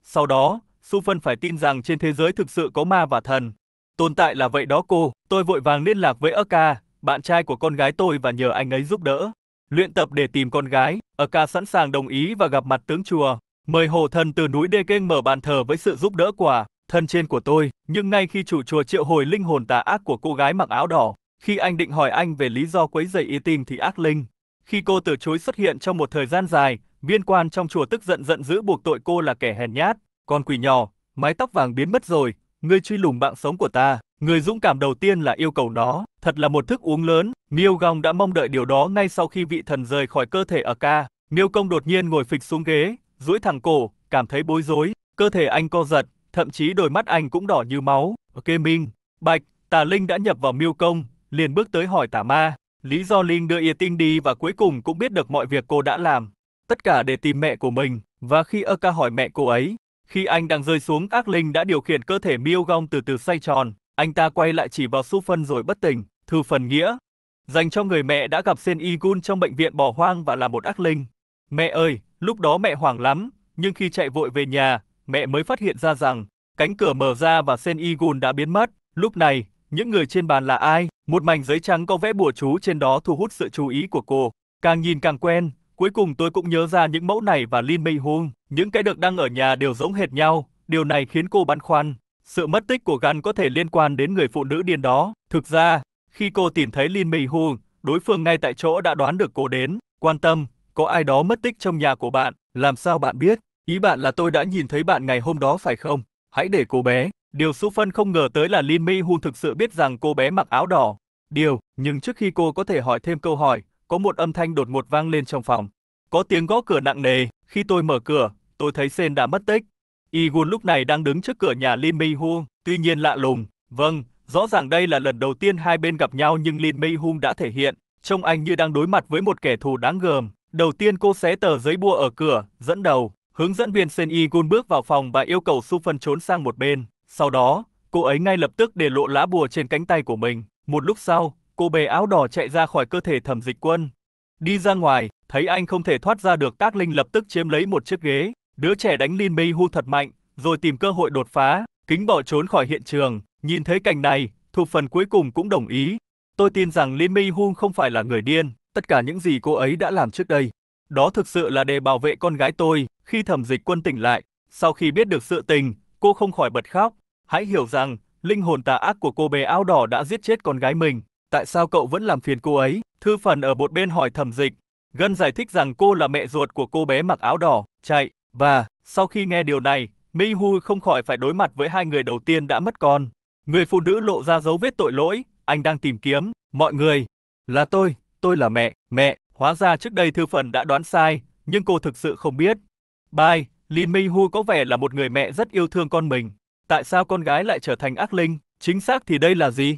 Sau đó, Su Phân phải tin rằng trên thế giới thực sự có ma và thần. Tồn tại là vậy đó cô, tôi vội vàng liên lạc với Ơ bạn trai của con gái tôi và nhờ anh ấy giúp đỡ. Luyện tập để tìm con gái, Aka sẵn sàng đồng ý và gặp mặt tướng chùa. Mời hồ thần từ núi Đê Kênh mở bàn thờ với sự giúp đỡ của thân trên của tôi. Nhưng ngay khi chủ chùa triệu hồi linh hồn tà ác của cô gái mặc áo đỏ, khi anh định hỏi anh về lý do quấy rầy y tim thì ác linh. Khi cô từ chối xuất hiện trong một thời gian dài, viên quan trong chùa tức giận giận dữ buộc tội cô là kẻ hèn nhát. Con quỷ nhỏ, mái tóc vàng biến mất rồi, ngươi truy lùng bạn sống của ta. Người dũng cảm đầu tiên là yêu cầu nó, thật là một thức uống lớn, Miêu Gong đã mong đợi điều đó ngay sau khi vị thần rời khỏi cơ thể ở ca. Miêu Công đột nhiên ngồi phịch xuống ghế, duỗi thẳng cổ, cảm thấy bối rối, cơ thể anh co giật, thậm chí đôi mắt anh cũng đỏ như máu. Ok Minh, Bạch, Tà Linh đã nhập vào Miêu Công, liền bước tới hỏi Tả Ma. Lý do Linh đưa Yết Tinh đi và cuối cùng cũng biết được mọi việc cô đã làm. Tất cả để tìm mẹ của mình, và khi Ơ ca hỏi mẹ cô ấy, khi anh đang rơi xuống ác linh đã điều khiển cơ thể Miêu Gong từ từ xoay tròn, anh ta quay lại chỉ vào Su Phân rồi bất tỉnh, thư phần nghĩa. Dành cho người mẹ đã gặp Sen Gun trong bệnh viện bỏ hoang và là một ác linh. Mẹ ơi, lúc đó mẹ hoảng lắm, nhưng khi chạy vội về nhà, mẹ mới phát hiện ra rằng, cánh cửa mở ra và Sen Gun đã biến mất. Lúc này, những người trên bàn là ai? Một mảnh giấy trắng có vẽ bùa chú trên đó thu hút sự chú ý của cô. Càng nhìn càng quen, cuối cùng tôi cũng nhớ ra những mẫu này và Lin Mei Hung. Những cái được đăng ở nhà đều giống hệt nhau, điều này khiến cô băn khoăn. Sự mất tích của Gan có thể liên quan đến người phụ nữ điên đó. Thực ra, khi cô tìm thấy Lin Mi Hu, đối phương ngay tại chỗ đã đoán được cô đến. Quan tâm, có ai đó mất tích trong nhà của bạn, làm sao bạn biết? Ý bạn là tôi đã nhìn thấy bạn ngày hôm đó phải không? Hãy để cô bé. Điều Su Phân không ngờ tới là Lin Mi Hu thực sự biết rằng cô bé mặc áo đỏ. Điều, nhưng trước khi cô có thể hỏi thêm câu hỏi, có một âm thanh đột ngột vang lên trong phòng. Có tiếng gõ cửa nặng nề, khi tôi mở cửa, tôi thấy Sen đã mất tích. Igun lúc này đang đứng trước cửa nhà Lin Mi Hung, tuy nhiên lạ lùng. Vâng, rõ ràng đây là lần đầu tiên hai bên gặp nhau nhưng Lin Mi Hung đã thể hiện, trông anh như đang đối mặt với một kẻ thù đáng gờm. Đầu tiên cô xé tờ giấy bùa ở cửa, dẫn đầu, hướng dẫn viên Sen Igun bước vào phòng và yêu cầu Su Phân trốn sang một bên. Sau đó, cô ấy ngay lập tức để lộ lá bùa trên cánh tay của mình. Một lúc sau, cô bé áo đỏ chạy ra khỏi cơ thể thẩm dịch quân. Đi ra ngoài, thấy anh không thể thoát ra được Tác linh lập tức chiếm lấy một chiếc ghế, Đứa trẻ đánh Lin Mei Hu thật mạnh, rồi tìm cơ hội đột phá, kính bỏ trốn khỏi hiện trường. Nhìn thấy cảnh này, thủ phần cuối cùng cũng đồng ý. Tôi tin rằng Lin Mei Hu không phải là người điên, tất cả những gì cô ấy đã làm trước đây. Đó thực sự là để bảo vệ con gái tôi, khi thẩm dịch quân tỉnh lại. Sau khi biết được sự tình, cô không khỏi bật khóc. Hãy hiểu rằng, linh hồn tà ác của cô bé áo đỏ đã giết chết con gái mình. Tại sao cậu vẫn làm phiền cô ấy? Thư phần ở một bên hỏi thẩm dịch. Gân giải thích rằng cô là mẹ ruột của cô bé mặc áo đỏ, chạy. Và, sau khi nghe điều này, Mi Hu không khỏi phải đối mặt với hai người đầu tiên đã mất con. Người phụ nữ lộ ra dấu vết tội lỗi, anh đang tìm kiếm, mọi người. Là tôi, tôi là mẹ, mẹ, hóa ra trước đây thư phần đã đoán sai, nhưng cô thực sự không biết. bài Lin Mi Hu có vẻ là một người mẹ rất yêu thương con mình. Tại sao con gái lại trở thành ác linh, chính xác thì đây là gì?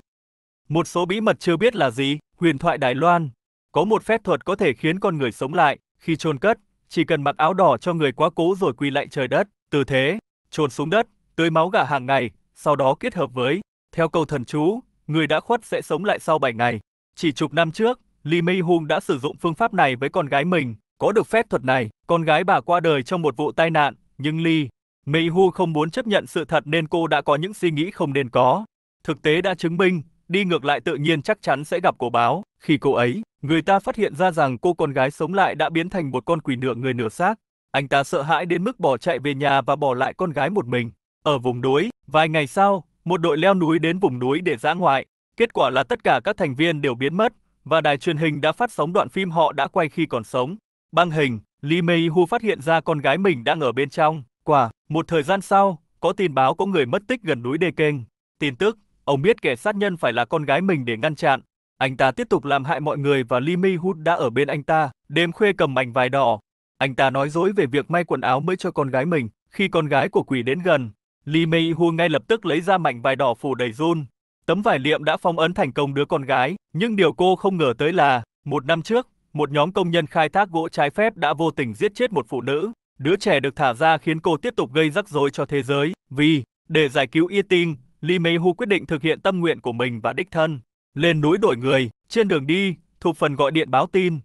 Một số bí mật chưa biết là gì, huyền thoại Đài Loan. Có một phép thuật có thể khiến con người sống lại, khi chôn cất, chỉ cần mặc áo đỏ cho người quá cố rồi quỳ lại trời đất, tư thế, trồn xuống đất, tưới máu gà hàng ngày, sau đó kết hợp với, theo câu thần chú, người đã khuất sẽ sống lại sau 7 ngày. Chỉ chục năm trước, Lee Mei Hung đã sử dụng phương pháp này với con gái mình. Có được phép thuật này, con gái bà qua đời trong một vụ tai nạn, nhưng Lee Mei Hu không muốn chấp nhận sự thật nên cô đã có những suy nghĩ không nên có. Thực tế đã chứng minh, đi ngược lại tự nhiên chắc chắn sẽ gặp cô báo. Khi cô ấy, người ta phát hiện ra rằng cô con gái sống lại đã biến thành một con quỷ nửa người nửa xác. Anh ta sợ hãi đến mức bỏ chạy về nhà và bỏ lại con gái một mình. Ở vùng núi, vài ngày sau, một đội leo núi đến vùng núi để dã ngoại. Kết quả là tất cả các thành viên đều biến mất, và đài truyền hình đã phát sóng đoạn phim họ đã quay khi còn sống. Băng hình, Lee Mei Hu phát hiện ra con gái mình đang ở bên trong. Quả, một thời gian sau, có tin báo có người mất tích gần núi Đê Kênh. Tin tức, Ông biết kẻ sát nhân phải là con gái mình để ngăn chặn. Anh ta tiếp tục làm hại mọi người và Lee Mi Hood đã ở bên anh ta, đêm khuya cầm mảnh vải đỏ. Anh ta nói dối về việc may quần áo mới cho con gái mình, khi con gái của quỷ đến gần, Lee Mi Hood ngay lập tức lấy ra mảnh vải đỏ phủ đầy run. Tấm vải liệm đã phong ấn thành công đứa con gái, nhưng điều cô không ngờ tới là, một năm trước, một nhóm công nhân khai thác gỗ trái phép đã vô tình giết chết một phụ nữ. Đứa trẻ được thả ra khiến cô tiếp tục gây rắc rối cho thế giới, vì, để giải cứu Y Tinh, Li Mây Hu quyết định thực hiện tâm nguyện của mình và đích thân, lên núi đổi người, trên đường đi, thuộc Phần gọi điện báo tin.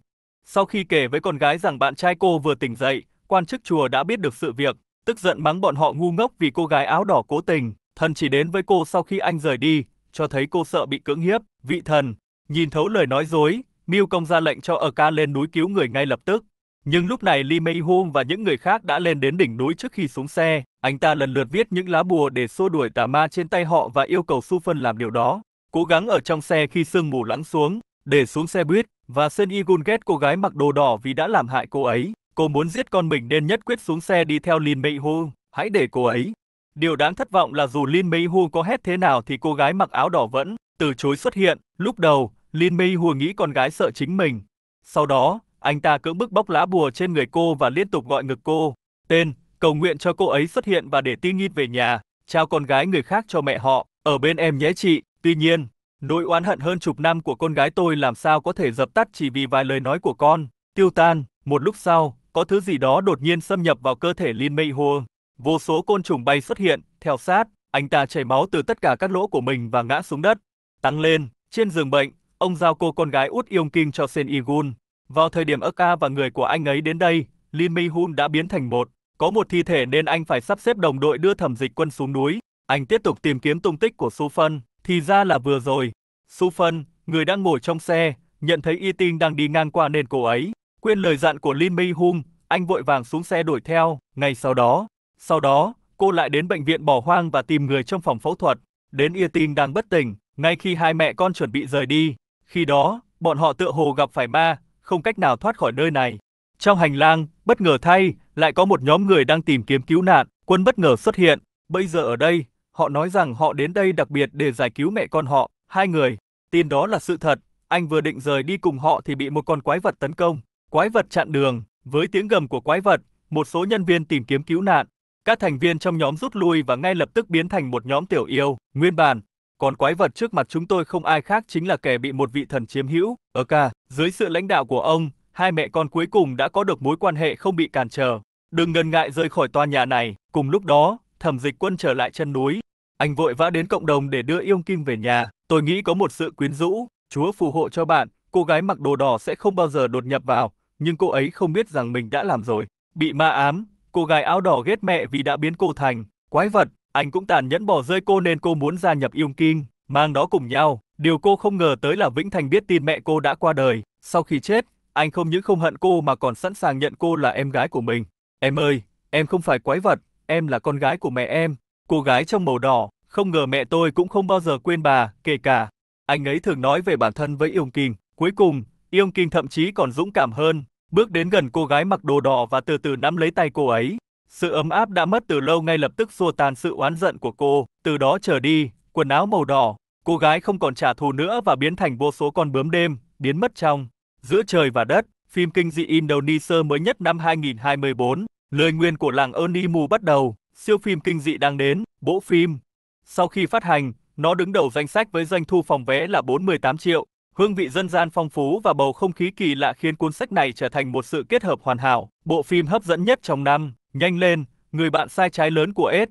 Sau khi kể với con gái rằng bạn trai cô vừa tỉnh dậy, quan chức chùa đã biết được sự việc, tức giận mắng bọn họ ngu ngốc vì cô gái áo đỏ cố tình, thần chỉ đến với cô sau khi anh rời đi, cho thấy cô sợ bị cưỡng hiếp, vị thần, nhìn thấu lời nói dối, Miêu Công ra lệnh cho ở ca lên núi cứu người ngay lập tức. Nhưng lúc này Li Mei Hung và những người khác đã lên đến đỉnh núi trước khi xuống xe, anh ta lần lượt viết những lá bùa để xua đuổi tà ma trên tay họ và yêu cầu Su Phân làm điều đó. Cố gắng ở trong xe khi sương mù lắng xuống, để xuống xe buýt, và Sơn Igun ghét cô gái mặc đồ đỏ vì đã làm hại cô ấy. Cô muốn giết con mình nên nhất quyết xuống xe đi theo Lin Mei hu hãy để cô ấy. Điều đáng thất vọng là dù Lin Mei hu có hét thế nào thì cô gái mặc áo đỏ vẫn từ chối xuất hiện. Lúc đầu, Lin Mei hu nghĩ con gái sợ chính mình. Sau đó, anh ta cưỡng bức bóc lá bùa trên người cô và liên tục gọi ngực cô. Tên, cầu nguyện cho cô ấy xuất hiện và để Ti Nghi về nhà, trao con gái người khác cho mẹ họ, ở bên em nhé chị. Tuy nhiên, nỗi oán hận hơn chục năm của con gái tôi làm sao có thể dập tắt chỉ vì vài lời nói của con. Tiêu tan, một lúc sau, có thứ gì đó đột nhiên xâm nhập vào cơ thể Lin Mei Ho. Vô số côn trùng bay xuất hiện, theo sát, anh ta chảy máu từ tất cả các lỗ của mình và ngã xuống đất. Tăng lên, trên giường bệnh, ông giao cô con gái út yêu Kim cho Sen Igun. Vào thời điểm ức a và người của anh ấy đến đây, Lin Mi Hun đã biến thành một có một thi thể nên anh phải sắp xếp đồng đội đưa thẩm dịch quân xuống núi. Anh tiếp tục tìm kiếm tung tích của Su Phân, thì ra là vừa rồi. Su Phân, người đang ngồi trong xe, nhận thấy Y Tinh đang đi ngang qua nên cô ấy. Quên lời dặn của Lin Mi Hung, anh vội vàng xuống xe đuổi theo, ngay sau đó. Sau đó, cô lại đến bệnh viện bỏ hoang và tìm người trong phòng phẫu thuật. Đến Y Tinh đang bất tỉnh, ngay khi hai mẹ con chuẩn bị rời đi. Khi đó, bọn họ tựa hồ gặp phải ma, không cách nào thoát khỏi nơi này. Trong hành lang, bất ngờ thay, lại có một nhóm người đang tìm kiếm cứu nạn, quân bất ngờ xuất hiện. Bây giờ ở đây, họ nói rằng họ đến đây đặc biệt để giải cứu mẹ con họ, hai người. Tin đó là sự thật, anh vừa định rời đi cùng họ thì bị một con quái vật tấn công. Quái vật chặn đường, với tiếng gầm của quái vật, một số nhân viên tìm kiếm cứu nạn. Các thành viên trong nhóm rút lui và ngay lập tức biến thành một nhóm tiểu yêu, nguyên bản. Còn quái vật trước mặt chúng tôi không ai khác chính là kẻ bị một vị thần chiếm hữu, ở ca. Dưới sự lãnh đạo của ông, hai mẹ con cuối cùng đã có được mối quan hệ không bị cản trở. Đừng ngần ngại rời khỏi tòa nhà này, cùng lúc đó, thẩm dịch quân trở lại chân núi. Anh vội vã đến cộng đồng để đưa yêu Kim về nhà, tôi nghĩ có một sự quyến rũ, Chúa phù hộ cho bạn, cô gái mặc đồ đỏ sẽ không bao giờ đột nhập vào, nhưng cô ấy không biết rằng mình đã làm rồi. Bị ma ám, cô gái áo đỏ ghét mẹ vì đã biến cô thành quái vật, anh cũng tàn nhẫn bỏ rơi cô nên cô muốn gia nhập yêu Kim, mang đó cùng nhau. Điều cô không ngờ tới là Vĩnh Thành biết tin mẹ cô đã qua đời, sau khi chết, anh không những không hận cô mà còn sẵn sàng nhận cô là em gái của mình. Em ơi, em không phải quái vật, em là con gái của mẹ em. Cô gái trong màu đỏ, không ngờ mẹ tôi cũng không bao giờ quên bà, kể cả. Anh ấy thường nói về bản thân với Yong Kim. Cuối cùng, Yong Kim thậm chí còn dũng cảm hơn, bước đến gần cô gái mặc đồ đỏ và từ từ nắm lấy tay cô ấy. Sự ấm áp đã mất từ lâu ngay lập tức xua tan sự oán giận của cô. Từ đó trở đi, quần áo màu đỏ, cô gái không còn trả thù nữa và biến thành vô số con bướm đêm, biến mất trong. Giữa trời và đất, phim kinh dị Indonesia mới nhất năm 2024, lời nguyên của làng Onimu bắt đầu, siêu phim kinh dị đang đến, bộ phim. Sau khi phát hành, nó đứng đầu danh sách với doanh thu phòng vé là 48 triệu. Hương vị dân gian phong phú và bầu không khí kỳ lạ khiến cuốn sách này trở thành một sự kết hợp hoàn hảo, bộ phim hấp dẫn nhất trong năm. Nhanh lên, người bạn sai trái lớn của Ed.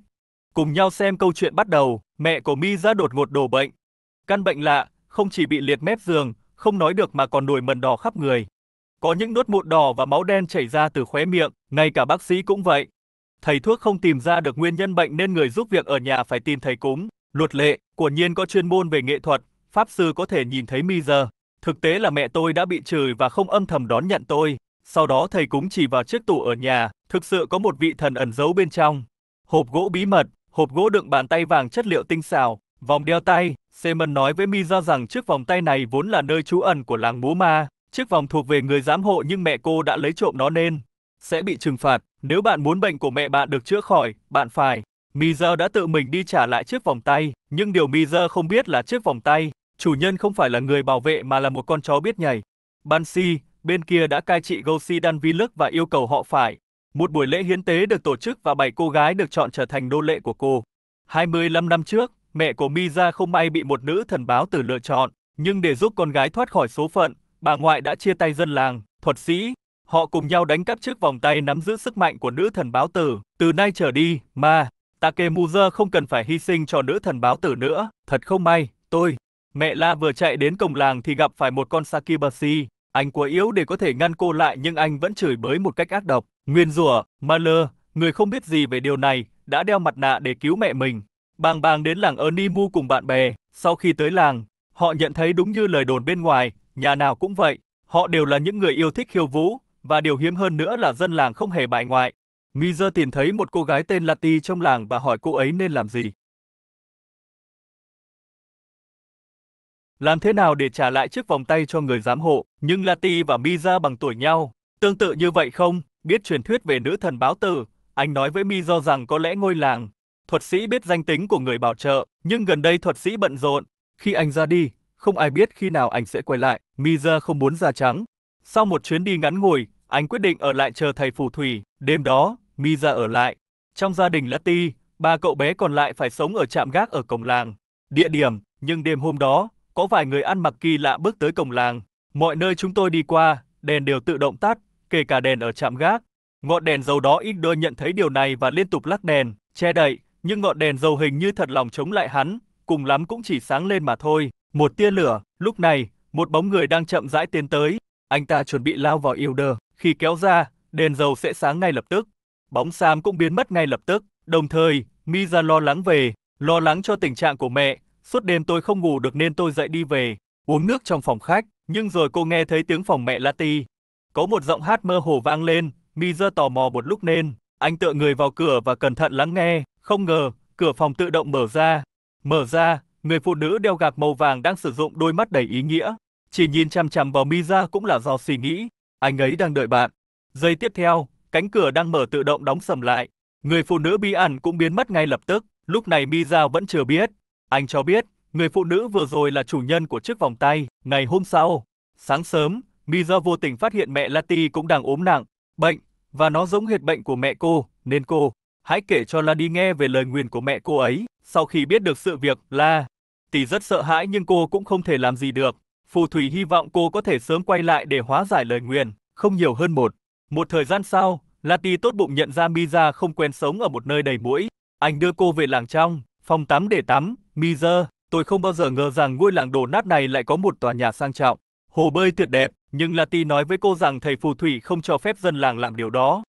Cùng nhau xem câu chuyện bắt đầu, mẹ của Mi ra đột ngột đổ bệnh. Căn bệnh lạ, không chỉ bị liệt mép giường, không nói được mà còn nổi mẩn đỏ khắp người. Có những nốt mụn đỏ và máu đen chảy ra từ khóe miệng, ngay cả bác sĩ cũng vậy. Thầy thuốc không tìm ra được nguyên nhân bệnh nên người giúp việc ở nhà phải tìm thầy cúng, luật lệ, của nhiên có chuyên môn về nghệ thuật, pháp sư có thể nhìn thấy mi giờ. Thực tế là mẹ tôi đã bị chửi và không âm thầm đón nhận tôi. Sau đó thầy cúng chỉ vào chiếc tủ ở nhà, thực sự có một vị thần ẩn giấu bên trong. Hộp gỗ bí mật, hộp gỗ đựng bàn tay vàng chất liệu tinh xảo, Vòng đeo tay, Semen nói với Misa rằng chiếc vòng tay này vốn là nơi trú ẩn của làng múa ma, chiếc vòng thuộc về người giám hộ nhưng mẹ cô đã lấy trộm nó nên sẽ bị trừng phạt. Nếu bạn muốn bệnh của mẹ bạn được chữa khỏi, bạn phải. Misa đã tự mình đi trả lại chiếc vòng tay, nhưng điều Misa không biết là chiếc vòng tay, chủ nhân không phải là người bảo vệ mà là một con chó biết nhảy. Bansi, bên kia đã cai trị Gosi Dan Viluk và yêu cầu họ phải. Một buổi lễ hiến tế được tổ chức và bảy cô gái được chọn trở thành nô lệ của cô. 25 năm trước, mẹ của Misa không may bị một nữ thần báo tử lựa chọn, nhưng để giúp con gái thoát khỏi số phận, bà ngoại đã chia tay dân làng, thuật sĩ. Họ cùng nhau đánh cắp chiếc vòng tay nắm giữ sức mạnh của nữ thần báo tử. Từ nay trở đi, ma, Takemuza không cần phải hy sinh cho nữ thần báo tử nữa. Thật không may, tôi. Mẹ La vừa chạy đến cổng làng thì gặp phải một con Sakibashi. Anh quá yếu để có thể ngăn cô lại nhưng anh vẫn chửi bới một cách ác độc. Nguyên rủa, Maler, người không biết gì về điều này, đã đeo mặt nạ để cứu mẹ mình. Bàng bàng đến làng Onimu cùng bạn bè, sau khi tới làng, họ nhận thấy đúng như lời đồn bên ngoài, nhà nào cũng vậy, họ đều là những người yêu thích khiêu vũ, và điều hiếm hơn nữa là dân làng không hề bại ngoại. Mizer tìm thấy một cô gái tên Lati trong làng và hỏi cô ấy nên làm gì. Làm thế nào để trả lại chiếc vòng tay cho người giám hộ, nhưng Lati và Miza bằng tuổi nhau, tương tự như vậy không? Biết truyền thuyết về nữ thần báo tử, anh nói với Mizo rằng có lẽ ngôi làng thuật sĩ biết danh tính của người bảo trợ, nhưng gần đây thuật sĩ bận rộn. Khi anh ra đi, không ai biết khi nào anh sẽ quay lại, Miza không muốn ra trắng. Sau một chuyến đi ngắn ngủi, anh quyết định ở lại chờ thầy phù thủy. Đêm đó, Miza ở lại. Trong gia đình Lati, ba cậu bé còn lại phải sống ở trạm gác ở cổng làng. Địa điểm, nhưng đêm hôm đó, có vài người ăn mặc kỳ lạ bước tới cổng làng. Mọi nơi chúng tôi đi qua, đèn đều tự động tắt, kể cả đèn ở trạm gác. Ngọn đèn dầu đó ít đưa nhận thấy điều này và liên tục lắc đèn, che đậy, nhưng ngọn đèn dầu hình như thật lòng chống lại hắn, cùng lắm cũng chỉ sáng lên mà thôi. Một tia lửa, lúc này, một bóng người đang chậm rãi tiến tới, anh ta chuẩn bị lao vào Ilder, khi kéo ra, đèn dầu sẽ sáng ngay lập tức. Bóng xám cũng biến mất ngay lập tức, đồng thời, Misa lo lắng về, lo lắng cho tình trạng của mẹ, suốt đêm tôi không ngủ được nên tôi dậy đi về, uống nước trong phòng khách, nhưng rồi cô nghe thấy tiếng phòng mẹ Lati. Có một giọng hát mơ hồ vang lên, Misa tò mò một lúc nên, anh tựa người vào cửa và cẩn thận lắng nghe, không ngờ, cửa phòng tự động mở ra. Mở ra, người phụ nữ đeo gạc màu vàng đang sử dụng đôi mắt đầy ý nghĩa. Chỉ nhìn chằm chằm vào Misa cũng là do suy nghĩ. Anh ấy đang đợi bạn. Giây tiếp theo, cánh cửa đang mở tự động đóng sầm lại. Người phụ nữ bí ẩn cũng biến mất ngay lập tức. Lúc này Misa vẫn chưa biết. Anh cho biết, người phụ nữ vừa rồi là chủ nhân của chiếc vòng tay. Ngày hôm sau, sáng sớm, Misa vô tình phát hiện mẹ Lati cũng đang ốm nặng, bệnh, và nó giống hệt bệnh của mẹ cô, nên cô Hãy kể cho La đi nghe về lời nguyền của mẹ cô ấy. Sau khi biết được sự việc, La tỷ rất sợ hãi nhưng cô cũng không thể làm gì được. Phù thủy hy vọng cô có thể sớm quay lại để hóa giải lời nguyền, không nhiều hơn một. Một thời gian sau, La Lati tốt bụng nhận ra Miza không quen sống ở một nơi đầy mũi. Anh đưa cô về làng trong, phòng tắm để tắm. Miza, tôi không bao giờ ngờ rằng ngôi làng đổ nát này lại có một tòa nhà sang trọng. Hồ bơi tuyệt đẹp, nhưng La Lati nói với cô rằng thầy phù thủy không cho phép dân làng làm điều đó.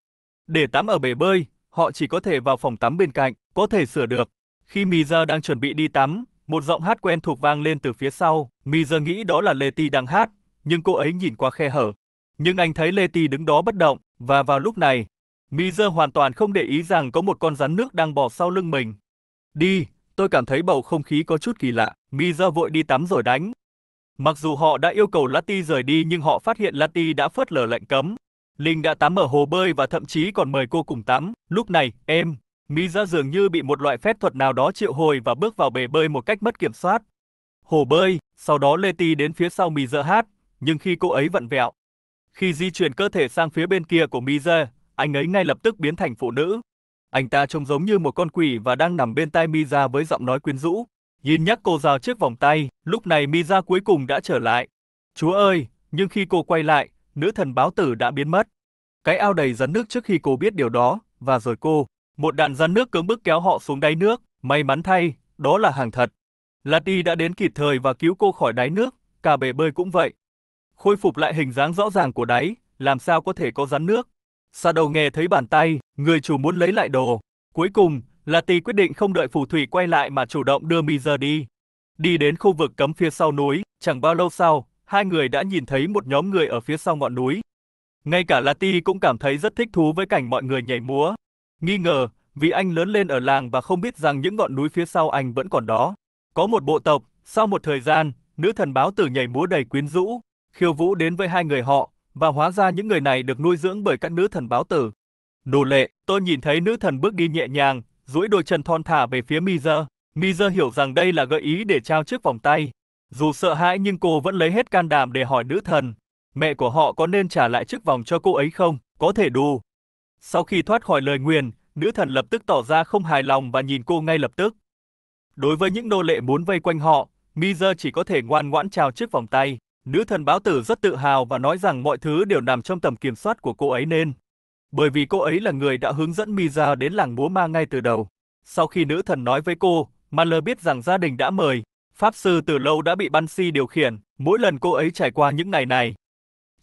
Để tắm ở bể bơi, họ chỉ có thể vào phòng tắm bên cạnh, có thể sửa được. Khi Miza đang chuẩn bị đi tắm, một giọng hát quen thuộc vang lên từ phía sau, Miza nghĩ đó là Letty đang hát, nhưng cô ấy nhìn qua khe hở. Nhưng anh thấy Letty đứng đó bất động, và vào lúc này, Miza hoàn toàn không để ý rằng có một con rắn nước đang bò sau lưng mình. Đi, tôi cảm thấy bầu không khí có chút kỳ lạ, Miza vội đi tắm rồi đánh. Mặc dù họ đã yêu cầu Lati rời đi nhưng họ phát hiện Lati đã phớt lờ lệnh cấm, Linh đã tắm ở hồ bơi và thậm chí còn mời cô cùng tắm. Lúc này, em, Mỹ dường như bị một loại phép thuật nào đó triệu hồi và bước vào bể bơi một cách mất kiểm soát. Hồ bơi, sau đó Lê đến phía sau Mì hát, nhưng khi cô ấy vặn vẹo. Khi di chuyển cơ thể sang phía bên kia của Mì anh ấy ngay lập tức biến thành phụ nữ. Anh ta trông giống như một con quỷ và đang nằm bên tai Miza với giọng nói quyến rũ. Nhìn nhắc cô giao chiếc vòng tay, lúc này Miza cuối cùng đã trở lại. Chúa ơi, nhưng khi cô quay lại, nữ thần báo tử đã biến mất. Cái ao đầy rắn nước trước khi cô biết điều đó, và rồi cô, một đạn rắn nước cưỡng bức kéo họ xuống đáy nước, may mắn thay, đó là hàng thật. Lati đã đến kịp thời và cứu cô khỏi đáy nước, cả bể bơi cũng vậy. Khôi phục lại hình dáng rõ ràng của đáy, làm sao có thể có rắn nước. Sa đầu nghe thấy bàn tay, người chủ muốn lấy lại đồ. Cuối cùng, Lati quyết định không đợi phù thủy quay lại mà chủ động đưa Mizer đi. Đi đến khu vực cấm phía sau núi, chẳng bao lâu sau, hai người đã nhìn thấy một nhóm người ở phía sau ngọn núi. Ngay cả Lati cũng cảm thấy rất thích thú với cảnh mọi người nhảy múa. Nghi ngờ, vì anh lớn lên ở làng và không biết rằng những ngọn núi phía sau anh vẫn còn đó. Có một bộ tộc, sau một thời gian, nữ thần báo tử nhảy múa đầy quyến rũ, khiêu vũ đến với hai người họ, và hóa ra những người này được nuôi dưỡng bởi các nữ thần báo tử. đồ lệ, tôi nhìn thấy nữ thần bước đi nhẹ nhàng, duỗi đôi chân thon thả về phía Mizer. Mizer hiểu rằng đây là gợi ý để trao chiếc vòng tay. Dù sợ hãi nhưng cô vẫn lấy hết can đảm để hỏi nữ thần, mẹ của họ có nên trả lại chiếc vòng cho cô ấy không, có thể đủ. Sau khi thoát khỏi lời nguyền, nữ thần lập tức tỏ ra không hài lòng và nhìn cô ngay lập tức. Đối với những nô lệ muốn vây quanh họ, Mizer chỉ có thể ngoan ngoãn trao chiếc vòng tay. Nữ thần báo tử rất tự hào và nói rằng mọi thứ đều nằm trong tầm kiểm soát của cô ấy nên. Bởi vì cô ấy là người đã hướng dẫn Miza đến làng búa ma ngay từ đầu. Sau khi nữ thần nói với cô, Maler biết rằng gia đình đã mời, Pháp sư từ lâu đã bị Ban điều khiển, mỗi lần cô ấy trải qua những ngày này.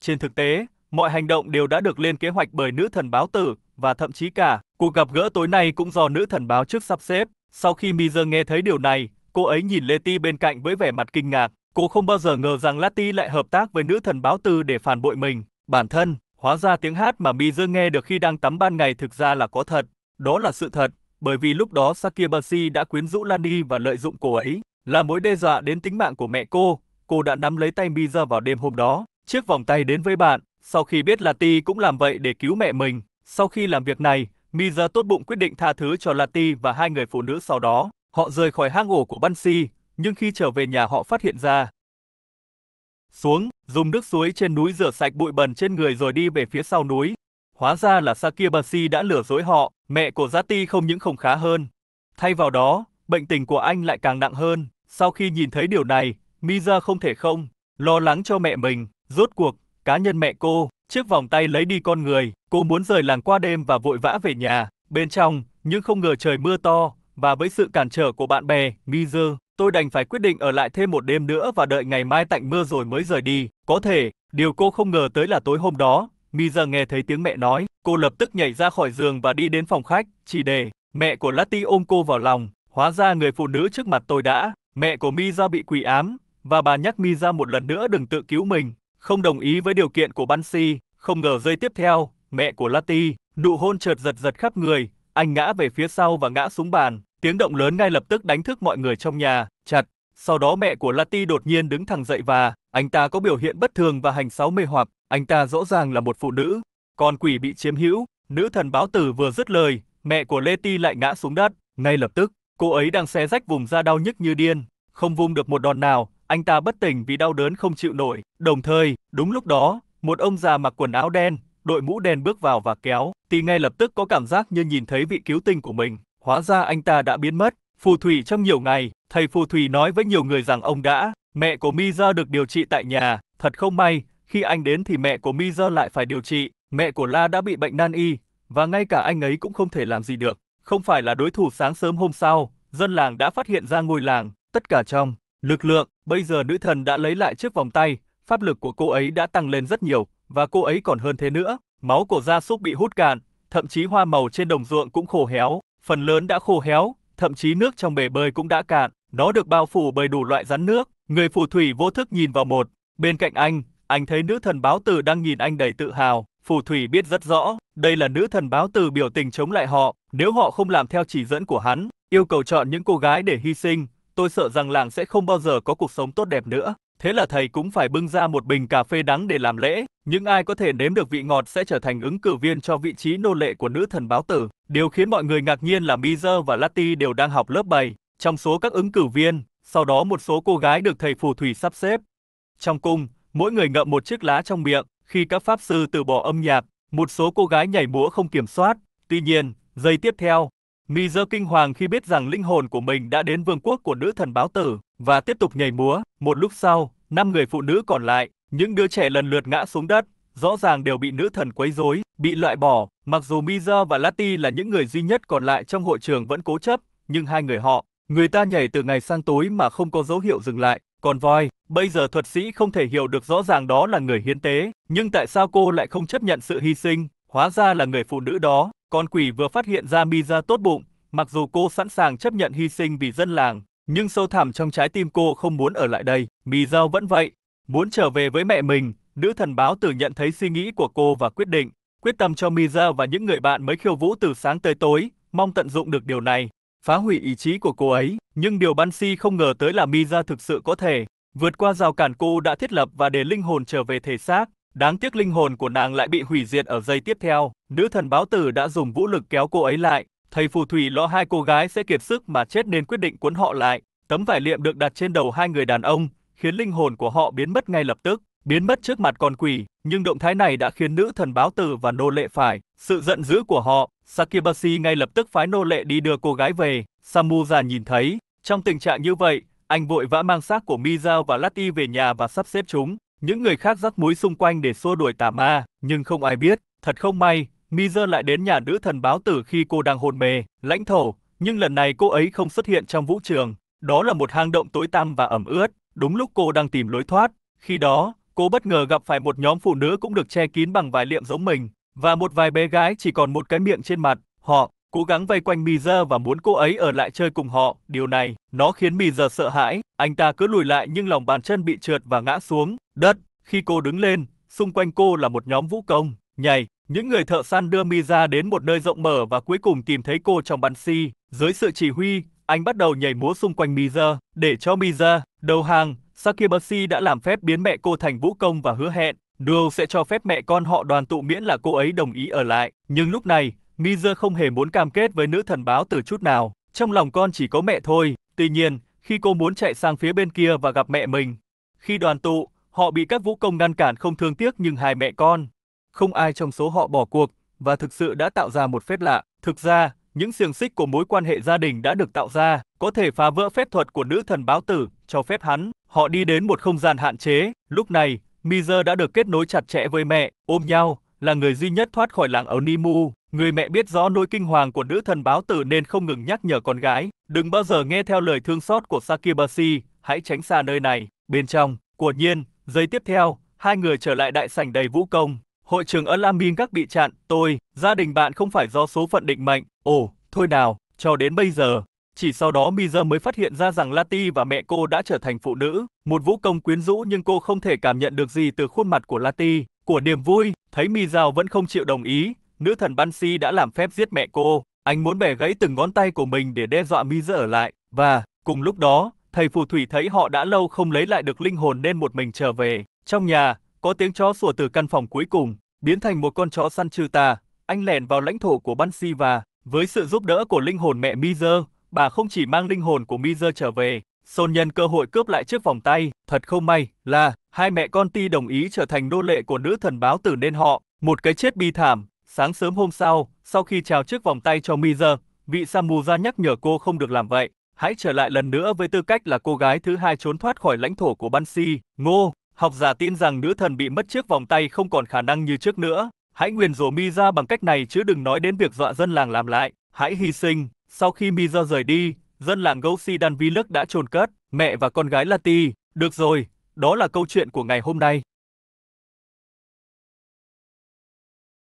Trên thực tế, mọi hành động đều đã được lên kế hoạch bởi nữ thần báo tử, và thậm chí cả, cuộc gặp gỡ tối nay cũng do nữ thần báo trước sắp xếp. Sau khi Mizer nghe thấy điều này, cô ấy nhìn Letty bên cạnh với vẻ mặt kinh ngạc. Cô không bao giờ ngờ rằng Letty lại hợp tác với nữ thần báo tử để phản bội mình. Bản thân, hóa ra tiếng hát mà Mizer nghe được khi đang tắm ban ngày thực ra là có thật. Đó là sự thật, bởi vì lúc đó Sakibasi đã quyến rũ Lani và lợi dụng cô ấy. Là mối đe dọa đến tính mạng của mẹ cô, cô đã nắm lấy tay Mi ra vào đêm hôm đó. Chiếc vòng tay đến với bạn, sau khi biết Lati cũng làm vậy để cứu mẹ mình. Sau khi làm việc này, Miza tốt bụng quyết định tha thứ cho Lati và hai người phụ nữ sau đó. Họ rời khỏi hang ổ của Bansi, nhưng khi trở về nhà họ phát hiện ra. Xuống, dùng nước suối trên núi rửa sạch bụi bẩn trên người rồi đi về phía sau núi. Hóa ra là Sakir Bansi đã lừa dối họ, mẹ của Zati không những không khá hơn. Thay vào đó, bệnh tình của anh lại càng nặng hơn. Sau khi nhìn thấy điều này, Misa không thể không lo lắng cho mẹ mình, rốt cuộc cá nhân mẹ cô, chiếc vòng tay lấy đi con người, cô muốn rời làng qua đêm và vội vã về nhà. Bên trong, nhưng không ngờ trời mưa to và với sự cản trở của bạn bè, Misa, tôi đành phải quyết định ở lại thêm một đêm nữa và đợi ngày mai tạnh mưa rồi mới rời đi. Có thể, điều cô không ngờ tới là tối hôm đó, Misa nghe thấy tiếng mẹ nói, cô lập tức nhảy ra khỏi giường và đi đến phòng khách, chỉ để mẹ của Lati ôm cô vào lòng, Hóa ra người phụ nữ trước mặt tôi đã, mẹ của Mi ra bị quỷ ám, và bà nhắc Mi ra một lần nữa đừng tự cứu mình, không đồng ý với điều kiện của Bansi, không ngờ giây tiếp theo, mẹ của Lati, nụ hôn chợt giật giật khắp người, anh ngã về phía sau và ngã xuống bàn, tiếng động lớn ngay lập tức đánh thức mọi người trong nhà, chặt. Sau đó mẹ của Lati đột nhiên đứng thẳng dậy và, anh ta có biểu hiện bất thường và hành sáu mê hoặc, anh ta rõ ràng là một phụ nữ, còn quỷ bị chiếm hữu, nữ thần báo tử vừa dứt lời, mẹ của Leti lại ngã xuống đất, ngay lập tức, Cô ấy đang xé rách vùng da đau nhức như điên, không vung được một đòn nào, anh ta bất tỉnh vì đau đớn không chịu nổi. Đồng thời, đúng lúc đó, một ông già mặc quần áo đen, đội mũ đen bước vào và kéo, Tì ngay lập tức có cảm giác như nhìn thấy vị cứu tinh của mình. Hóa ra anh ta đã biến mất. Phù thủy trong nhiều ngày, thầy phù thủy nói với nhiều người rằng ông đã, mẹ của Mi được điều trị tại nhà. Thật không may, khi anh đến thì mẹ của Mi lại phải điều trị. Mẹ của La đã bị bệnh nan y, và ngay cả anh ấy cũng không thể làm gì được không phải là đối thủ sáng sớm hôm sau, dân làng đã phát hiện ra ngôi làng, tất cả trong lực lượng, bây giờ nữ thần đã lấy lại chiếc vòng tay, pháp lực của cô ấy đã tăng lên rất nhiều và cô ấy còn hơn thế nữa, máu của gia súc bị hút cạn, thậm chí hoa màu trên đồng ruộng cũng khô héo, phần lớn đã khô héo, thậm chí nước trong bể bơi cũng đã cạn, nó được bao phủ bởi đủ loại rắn nước, người phù thủy vô thức nhìn vào một, bên cạnh anh, anh thấy nữ thần báo tử đang nhìn anh đầy tự hào, Phù thủy biết rất rõ, đây là nữ thần báo từ biểu tình chống lại họ, nếu họ không làm theo chỉ dẫn của hắn, yêu cầu chọn những cô gái để hy sinh, tôi sợ rằng làng sẽ không bao giờ có cuộc sống tốt đẹp nữa. Thế là thầy cũng phải bưng ra một bình cà phê đắng để làm lễ, những ai có thể nếm được vị ngọt sẽ trở thành ứng cử viên cho vị trí nô lệ của nữ thần báo tử. Điều khiến mọi người ngạc nhiên là Mizer và Lati đều đang học lớp 7, trong số các ứng cử viên, sau đó một số cô gái được thầy phù thủy sắp xếp. Trong cung, mỗi người ngậm một chiếc lá trong miệng, khi các pháp sư từ bỏ âm nhạc, một số cô gái nhảy múa không kiểm soát, tuy nhiên, giây tiếp theo, Mi kinh hoàng khi biết rằng linh hồn của mình đã đến vương quốc của nữ thần báo tử, và tiếp tục nhảy múa, một lúc sau, năm người phụ nữ còn lại, những đứa trẻ lần lượt ngã xuống đất, rõ ràng đều bị nữ thần quấy rối, bị loại bỏ, mặc dù Miza và Lati là những người duy nhất còn lại trong hội trường vẫn cố chấp, nhưng hai người họ, người ta nhảy từ ngày sang tối mà không có dấu hiệu dừng lại, còn voi, Bây giờ thuật sĩ không thể hiểu được rõ ràng đó là người hiến tế, nhưng tại sao cô lại không chấp nhận sự hy sinh, hóa ra là người phụ nữ đó, con quỷ vừa phát hiện ra Misa tốt bụng, mặc dù cô sẵn sàng chấp nhận hy sinh vì dân làng, nhưng sâu thẳm trong trái tim cô không muốn ở lại đây, Misa vẫn vậy, muốn trở về với mẹ mình, nữ thần báo tử nhận thấy suy nghĩ của cô và quyết định, quyết tâm cho Misa và những người bạn mới khiêu vũ từ sáng tới tối, mong tận dụng được điều này, phá hủy ý chí của cô ấy, nhưng điều Bansi không ngờ tới là Misa thực sự có thể Vượt qua rào cản cô đã thiết lập và để linh hồn trở về thể xác, đáng tiếc linh hồn của nàng lại bị hủy diệt ở giây tiếp theo, nữ thần báo tử đã dùng vũ lực kéo cô ấy lại, thầy phù thủy lo hai cô gái sẽ kiệt sức mà chết nên quyết định cuốn họ lại, tấm vải liệm được đặt trên đầu hai người đàn ông, khiến linh hồn của họ biến mất ngay lập tức, biến mất trước mặt con quỷ, nhưng động thái này đã khiến nữ thần báo tử và nô lệ phải sự giận dữ của họ, Sakibasi ngay lập tức phái nô lệ đi đưa cô gái về, Samuza nhìn thấy, trong tình trạng như vậy, anh vội vã mang xác của Mizao và Lati về nhà và sắp xếp chúng. Những người khác rắc muối xung quanh để xua đuổi tà ma, nhưng không ai biết. Thật không may, Mizer lại đến nhà nữ thần báo tử khi cô đang hôn mê, lãnh thổ, nhưng lần này cô ấy không xuất hiện trong vũ trường. Đó là một hang động tối tăm và ẩm ướt, đúng lúc cô đang tìm lối thoát. Khi đó, cô bất ngờ gặp phải một nhóm phụ nữ cũng được che kín bằng vài liệm giống mình, và một vài bé gái chỉ còn một cái miệng trên mặt. Họ, cố gắng vây quanh mì và muốn cô ấy ở lại chơi cùng họ. Điều này, nó khiến mì sợ hãi, anh ta cứ lùi lại nhưng lòng bàn chân bị trượt và ngã xuống đất. Khi cô đứng lên, xung quanh cô là một nhóm vũ công, nhảy. Những người thợ săn đưa mi đến một nơi rộng mở và cuối cùng tìm thấy cô trong bắn si. Dưới sự chỉ huy, anh bắt đầu nhảy múa xung quanh Miza, để cho Miza, đầu hàng, Sakibashi đã làm phép biến mẹ cô thành vũ công và hứa hẹn, Duo sẽ cho phép mẹ con họ đoàn tụ miễn là cô ấy đồng ý ở lại. Nhưng lúc này, Mizer không hề muốn cam kết với nữ thần báo từ chút nào, trong lòng con chỉ có mẹ thôi, tuy nhiên, khi cô muốn chạy sang phía bên kia và gặp mẹ mình. Khi đoàn tụ, họ bị các vũ công ngăn cản không thương tiếc nhưng hai mẹ con. Không ai trong số họ bỏ cuộc, và thực sự đã tạo ra một phép lạ. Thực ra, những xiềng xích của mối quan hệ gia đình đã được tạo ra, có thể phá vỡ phép thuật của nữ thần báo tử, cho phép hắn. Họ đi đến một không gian hạn chế, lúc này, Mizer đã được kết nối chặt chẽ với mẹ, ôm nhau, là người duy nhất thoát khỏi làng Onimu. Người mẹ biết rõ nỗi kinh hoàng của nữ thần báo tử nên không ngừng nhắc nhở con gái, đừng bao giờ nghe theo lời thương xót của Sakibashi, hãy tránh xa nơi này. Bên trong, của nhiên, giây tiếp theo, hai người trở lại đại sảnh đầy vũ công. Hội trường Alamin các bị chặn, tôi, gia đình bạn không phải do số phận định mệnh. Ồ, thôi nào, cho đến bây giờ. Chỉ sau đó Miza mới phát hiện ra rằng Lati và mẹ cô đã trở thành phụ nữ. Một vũ công quyến rũ nhưng cô không thể cảm nhận được gì từ khuôn mặt của Lati. Của niềm vui, thấy Mi vẫn không chịu đồng ý, nữ thần Banshi đã làm phép giết mẹ cô. Anh muốn bẻ gãy từng ngón tay của mình để đe dọa Mi ở lại, và, cùng lúc đó, thầy phù thủy thấy họ đã lâu không lấy lại được linh hồn nên một mình trở về. Trong nhà, có tiếng chó sủa từ căn phòng cuối cùng, biến thành một con chó săn trừ tà. Anh lẻn vào lãnh thổ của Banshi và, với sự giúp đỡ của linh hồn mẹ Mizer, bà không chỉ mang linh hồn của Mizer trở về, Son nhân cơ hội cướp lại chiếc vòng tay, thật không may là hai mẹ con Ti đồng ý trở thành nô lệ của nữ thần báo tử nên họ, một cái chết bi thảm. Sáng sớm hôm sau, sau khi trao chiếc vòng tay cho Mizer, vị Samuza nhắc nhở cô không được làm vậy. Hãy trở lại lần nữa với tư cách là cô gái thứ hai trốn thoát khỏi lãnh thổ của Bansi. Ngô, học giả tin rằng nữ thần bị mất chiếc vòng tay không còn khả năng như trước nữa. Hãy nguyền rủa Mi bằng cách này chứ đừng nói đến việc dọa dân làng làm lại. Hãy hy sinh. Sau khi Mi rời đi, dân làng Gousi Danviluk đã trồn cất mẹ và con gái Lati. Được rồi, đó là câu chuyện của ngày hôm nay.